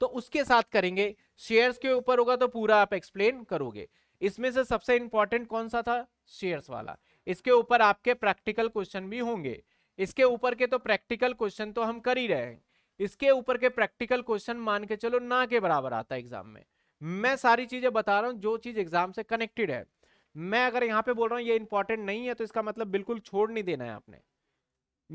तो उसके साथ करेंगे शेयर्स के ऊपर होगा तो पूरा आप एक्सप्लेन करोगे इसमें से सबसे इंपॉर्टेंट कौन सा था शेयर्स वाला इसके ऊपर आपके प्रैक्टिकल क्वेश्चन भी होंगे इसके ऊपर के तो प्रैक्टिकल क्वेश्चन तो हम कर ही रहे हैं इसके ऊपर के प्रैक्टिकल क्वेश्चन मान के चलो ना के बराबर आता है एग्जाम में मैं सारी चीजें बता रहा हूँ जो चीज एग्जाम से कनेक्टेड है मैं अगर यहाँ पे बोल रहा हूँ ये इंपॉर्टेंट नहीं है तो इसका मतलब बिल्कुल छोड़ नहीं देना है आपने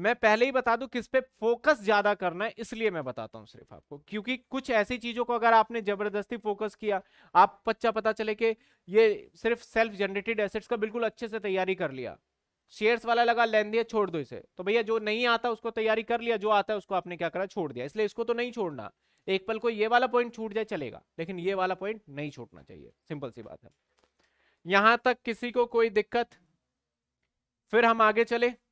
मैं पहले ही बता दू किस पे फोकस ज्यादा करना है इसलिए मैं बताता हूं सिर्फ आपको क्योंकि कुछ ऐसी चीजों को अगर आपने जबरदस्ती फोकस किया आप पच्चा पता चले कि ये सिर्फ सेल्फ जनरेटेड एसेट्स का बिल्कुल अच्छे से तैयारी कर लिया शेयर्स वाला लगा लेन दिया छोड़ दो इसे तो भैया जो नहीं आता उसको तैयारी कर लिया जो आता है उसको आपने क्या करा छोड़ दिया इसलिए इसको तो नहीं छोड़ना एक पल को ये वाला पॉइंट छूट जाए चलेगा लेकिन ये वाला पॉइंट नहीं छूटना चाहिए सिंपल सी बात है यहां तक किसी को कोई दिक्कत फिर हम आगे चले